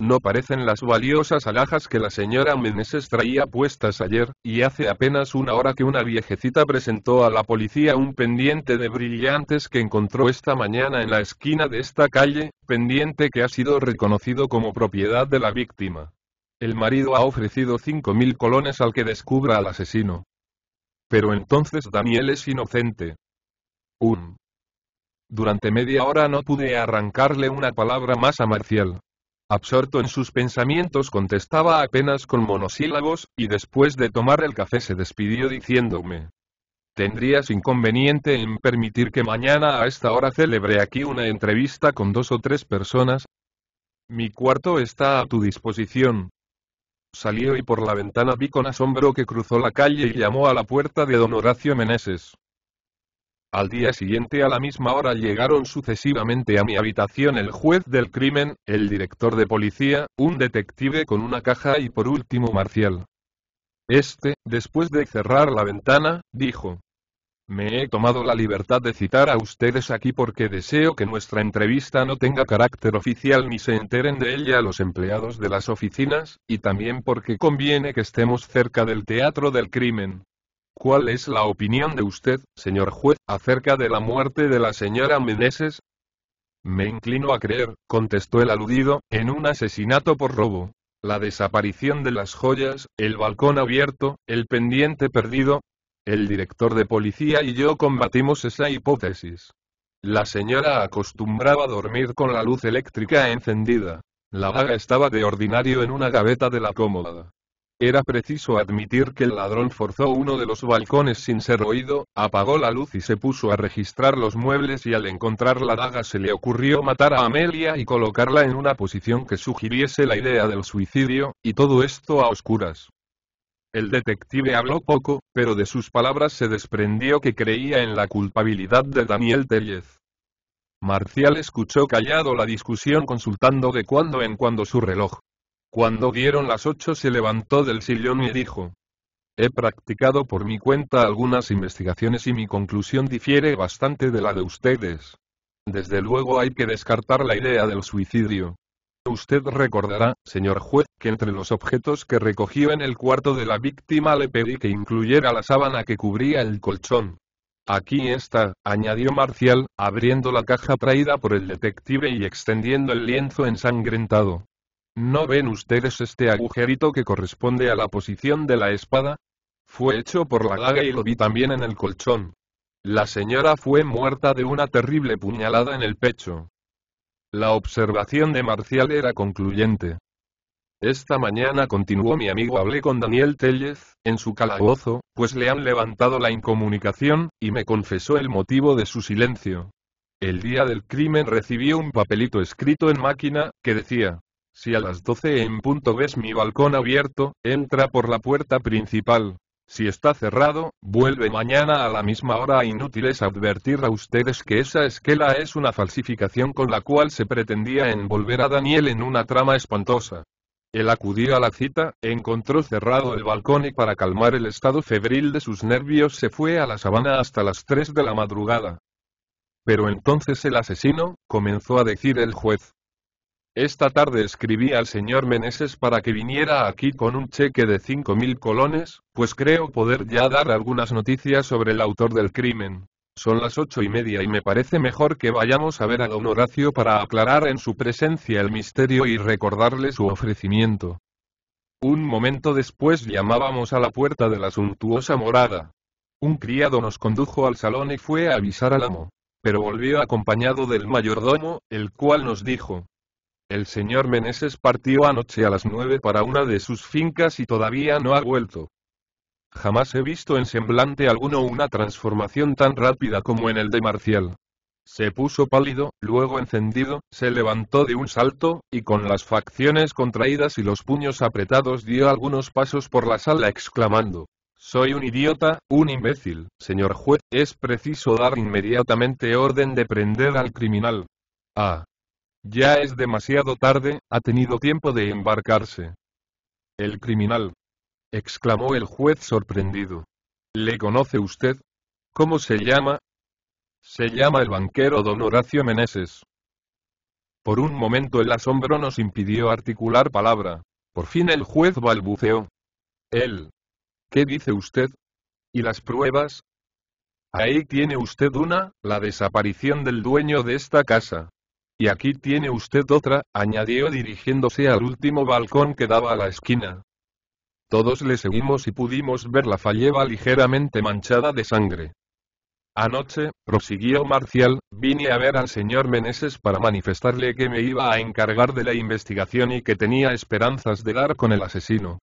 no parecen las valiosas alhajas que la señora Meneses traía puestas ayer, y hace apenas una hora que una viejecita presentó a la policía un pendiente de brillantes que encontró esta mañana en la esquina de esta calle, pendiente que ha sido reconocido como propiedad de la víctima. El marido ha ofrecido 5.000 colones al que descubra al asesino. Pero entonces Daniel es inocente. Un. Durante media hora no pude arrancarle una palabra más a Marcial. Absorto en sus pensamientos contestaba apenas con monosílabos, y después de tomar el café se despidió diciéndome. ¿Tendrías inconveniente en permitir que mañana a esta hora celebre aquí una entrevista con dos o tres personas? Mi cuarto está a tu disposición, Salió y por la ventana vi con asombro que cruzó la calle y llamó a la puerta de don Horacio Meneses. Al día siguiente a la misma hora llegaron sucesivamente a mi habitación el juez del crimen, el director de policía, un detective con una caja y por último Marcial. Este, después de cerrar la ventana, dijo. Me he tomado la libertad de citar a ustedes aquí porque deseo que nuestra entrevista no tenga carácter oficial ni se enteren de ella los empleados de las oficinas, y también porque conviene que estemos cerca del teatro del crimen. ¿Cuál es la opinión de usted, señor juez, acerca de la muerte de la señora Meneses? Me inclino a creer, contestó el aludido, en un asesinato por robo. La desaparición de las joyas, el balcón abierto, el pendiente perdido. El director de policía y yo combatimos esa hipótesis. La señora acostumbraba dormir con la luz eléctrica encendida. La vaga estaba de ordinario en una gaveta de la cómoda. Era preciso admitir que el ladrón forzó uno de los balcones sin ser oído, apagó la luz y se puso a registrar los muebles y al encontrar la daga se le ocurrió matar a Amelia y colocarla en una posición que sugiriese la idea del suicidio, y todo esto a oscuras. El detective habló poco, pero de sus palabras se desprendió que creía en la culpabilidad de Daniel Tellez. Marcial escuchó callado la discusión consultando de cuando en cuando su reloj. Cuando dieron las ocho se levantó del sillón y dijo, He practicado por mi cuenta algunas investigaciones y mi conclusión difiere bastante de la de ustedes. Desde luego hay que descartar la idea del suicidio. Usted recordará, señor juez, que entre los objetos que recogió en el cuarto de la víctima le pedí que incluyera la sábana que cubría el colchón. Aquí está, añadió Marcial, abriendo la caja traída por el detective y extendiendo el lienzo ensangrentado. ¿No ven ustedes este agujerito que corresponde a la posición de la espada? Fue hecho por la daga y lo vi también en el colchón. La señora fue muerta de una terrible puñalada en el pecho. La observación de Marcial era concluyente. Esta mañana continuó mi amigo hablé con Daniel Tellez, en su calabozo, pues le han levantado la incomunicación, y me confesó el motivo de su silencio. El día del crimen recibió un papelito escrito en máquina, que decía, si a las 12 en punto ves mi balcón abierto, entra por la puerta principal. Si está cerrado, vuelve mañana a la misma hora. Inútil es advertir a ustedes que esa esquela es una falsificación con la cual se pretendía envolver a Daniel en una trama espantosa. Él acudió a la cita, encontró cerrado el balcón y para calmar el estado febril de sus nervios se fue a la sabana hasta las 3 de la madrugada. Pero entonces el asesino, comenzó a decir el juez, esta tarde escribí al señor Meneses para que viniera aquí con un cheque de mil colones, pues creo poder ya dar algunas noticias sobre el autor del crimen. Son las ocho y media y me parece mejor que vayamos a ver a don Horacio para aclarar en su presencia el misterio y recordarle su ofrecimiento. Un momento después llamábamos a la puerta de la suntuosa morada. Un criado nos condujo al salón y fue a avisar al amo. Pero volvió acompañado del mayordomo, el cual nos dijo, el señor Meneses partió anoche a las nueve para una de sus fincas y todavía no ha vuelto. Jamás he visto en semblante alguno una transformación tan rápida como en el de Marcial. Se puso pálido, luego encendido, se levantó de un salto, y con las facciones contraídas y los puños apretados dio algunos pasos por la sala exclamando. Soy un idiota, un imbécil, señor juez, es preciso dar inmediatamente orden de prender al criminal. Ah, ya es demasiado tarde, ha tenido tiempo de embarcarse. El criminal. exclamó el juez sorprendido. ¿Le conoce usted? ¿Cómo se llama? Se llama el banquero don Horacio Meneses. Por un momento el asombro nos impidió articular palabra. Por fin el juez balbuceó. Él. ¿Qué dice usted? ¿Y las pruebas? Ahí tiene usted una, la desaparición del dueño de esta casa. Y aquí tiene usted otra, añadió dirigiéndose al último balcón que daba a la esquina. Todos le seguimos y pudimos ver la falleva ligeramente manchada de sangre. Anoche, prosiguió Marcial, vine a ver al señor Meneses para manifestarle que me iba a encargar de la investigación y que tenía esperanzas de dar con el asesino.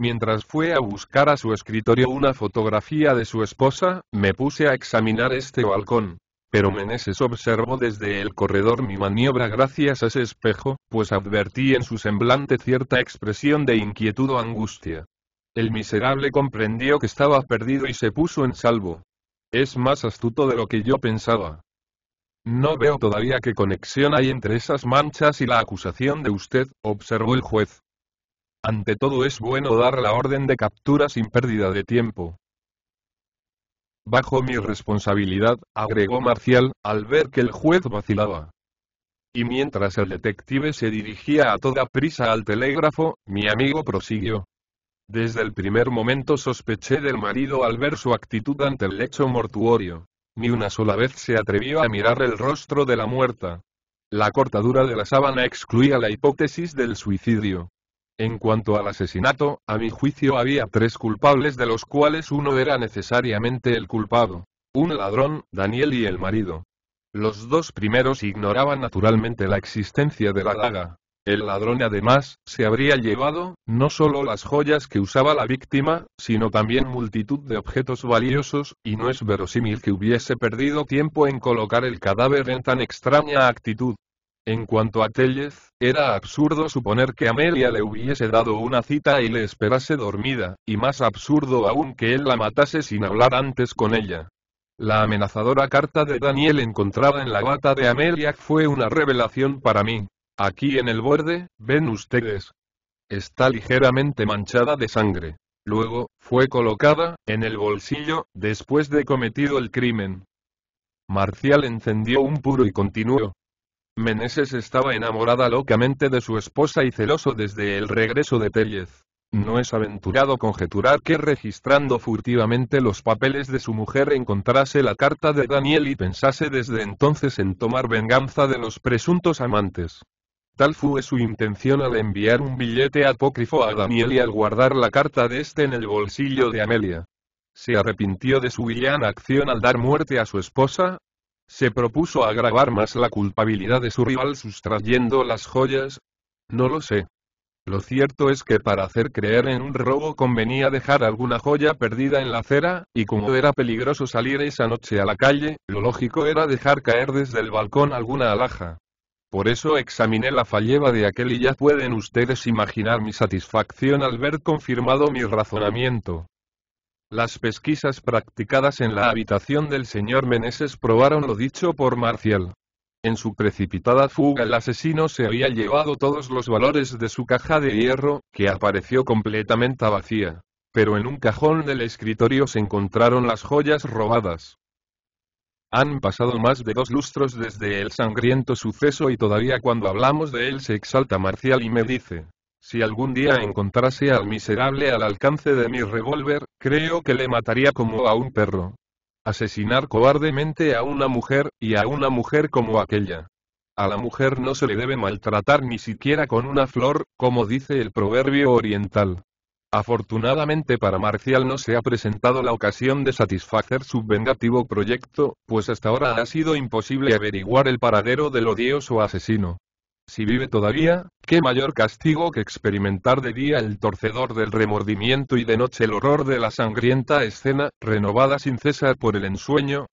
Mientras fue a buscar a su escritorio una fotografía de su esposa, me puse a examinar este balcón pero Meneses observó desde el corredor mi maniobra gracias a ese espejo, pues advertí en su semblante cierta expresión de inquietud o angustia. El miserable comprendió que estaba perdido y se puso en salvo. Es más astuto de lo que yo pensaba. No veo todavía qué conexión hay entre esas manchas y la acusación de usted, observó el juez. Ante todo es bueno dar la orden de captura sin pérdida de tiempo. Bajo mi responsabilidad, agregó Marcial, al ver que el juez vacilaba. Y mientras el detective se dirigía a toda prisa al telégrafo, mi amigo prosiguió. Desde el primer momento sospeché del marido al ver su actitud ante el lecho mortuorio. Ni una sola vez se atrevió a mirar el rostro de la muerta. La cortadura de la sábana excluía la hipótesis del suicidio. En cuanto al asesinato, a mi juicio había tres culpables de los cuales uno era necesariamente el culpado. Un ladrón, Daniel y el marido. Los dos primeros ignoraban naturalmente la existencia de la daga. El ladrón además, se habría llevado, no solo las joyas que usaba la víctima, sino también multitud de objetos valiosos, y no es verosímil que hubiese perdido tiempo en colocar el cadáver en tan extraña actitud. En cuanto a Tellez, era absurdo suponer que Amelia le hubiese dado una cita y le esperase dormida, y más absurdo aún que él la matase sin hablar antes con ella. La amenazadora carta de Daniel encontrada en la bata de Amelia fue una revelación para mí. Aquí en el borde, ven ustedes. Está ligeramente manchada de sangre. Luego, fue colocada, en el bolsillo, después de cometido el crimen. Marcial encendió un puro y continuó. Meneses estaba enamorada locamente de su esposa y celoso desde el regreso de Tellez. No es aventurado conjeturar que registrando furtivamente los papeles de su mujer encontrase la carta de Daniel y pensase desde entonces en tomar venganza de los presuntos amantes. Tal fue su intención al enviar un billete apócrifo a Daniel y al guardar la carta de este en el bolsillo de Amelia. Se arrepintió de su villana acción al dar muerte a su esposa, se propuso agravar más la culpabilidad de su rival sustrayendo las joyas? No lo sé. Lo cierto es que para hacer creer en un robo convenía dejar alguna joya perdida en la acera, y como era peligroso salir esa noche a la calle, lo lógico era dejar caer desde el balcón alguna alhaja. Por eso examiné la falleva de aquel y ya pueden ustedes imaginar mi satisfacción al ver confirmado mi razonamiento. Las pesquisas practicadas en la habitación del señor Meneses probaron lo dicho por Marcial. En su precipitada fuga el asesino se había llevado todos los valores de su caja de hierro, que apareció completamente vacía. Pero en un cajón del escritorio se encontraron las joyas robadas. Han pasado más de dos lustros desde el sangriento suceso y todavía cuando hablamos de él se exalta Marcial y me dice, si algún día encontrase al miserable al alcance de mi revólver, creo que le mataría como a un perro. Asesinar cobardemente a una mujer, y a una mujer como aquella. A la mujer no se le debe maltratar ni siquiera con una flor, como dice el proverbio oriental. Afortunadamente para Marcial no se ha presentado la ocasión de satisfacer su vengativo proyecto, pues hasta ahora ha sido imposible averiguar el paradero del odioso asesino si vive todavía, qué mayor castigo que experimentar de día el torcedor del remordimiento y de noche el horror de la sangrienta escena, renovada sin cesar por el ensueño.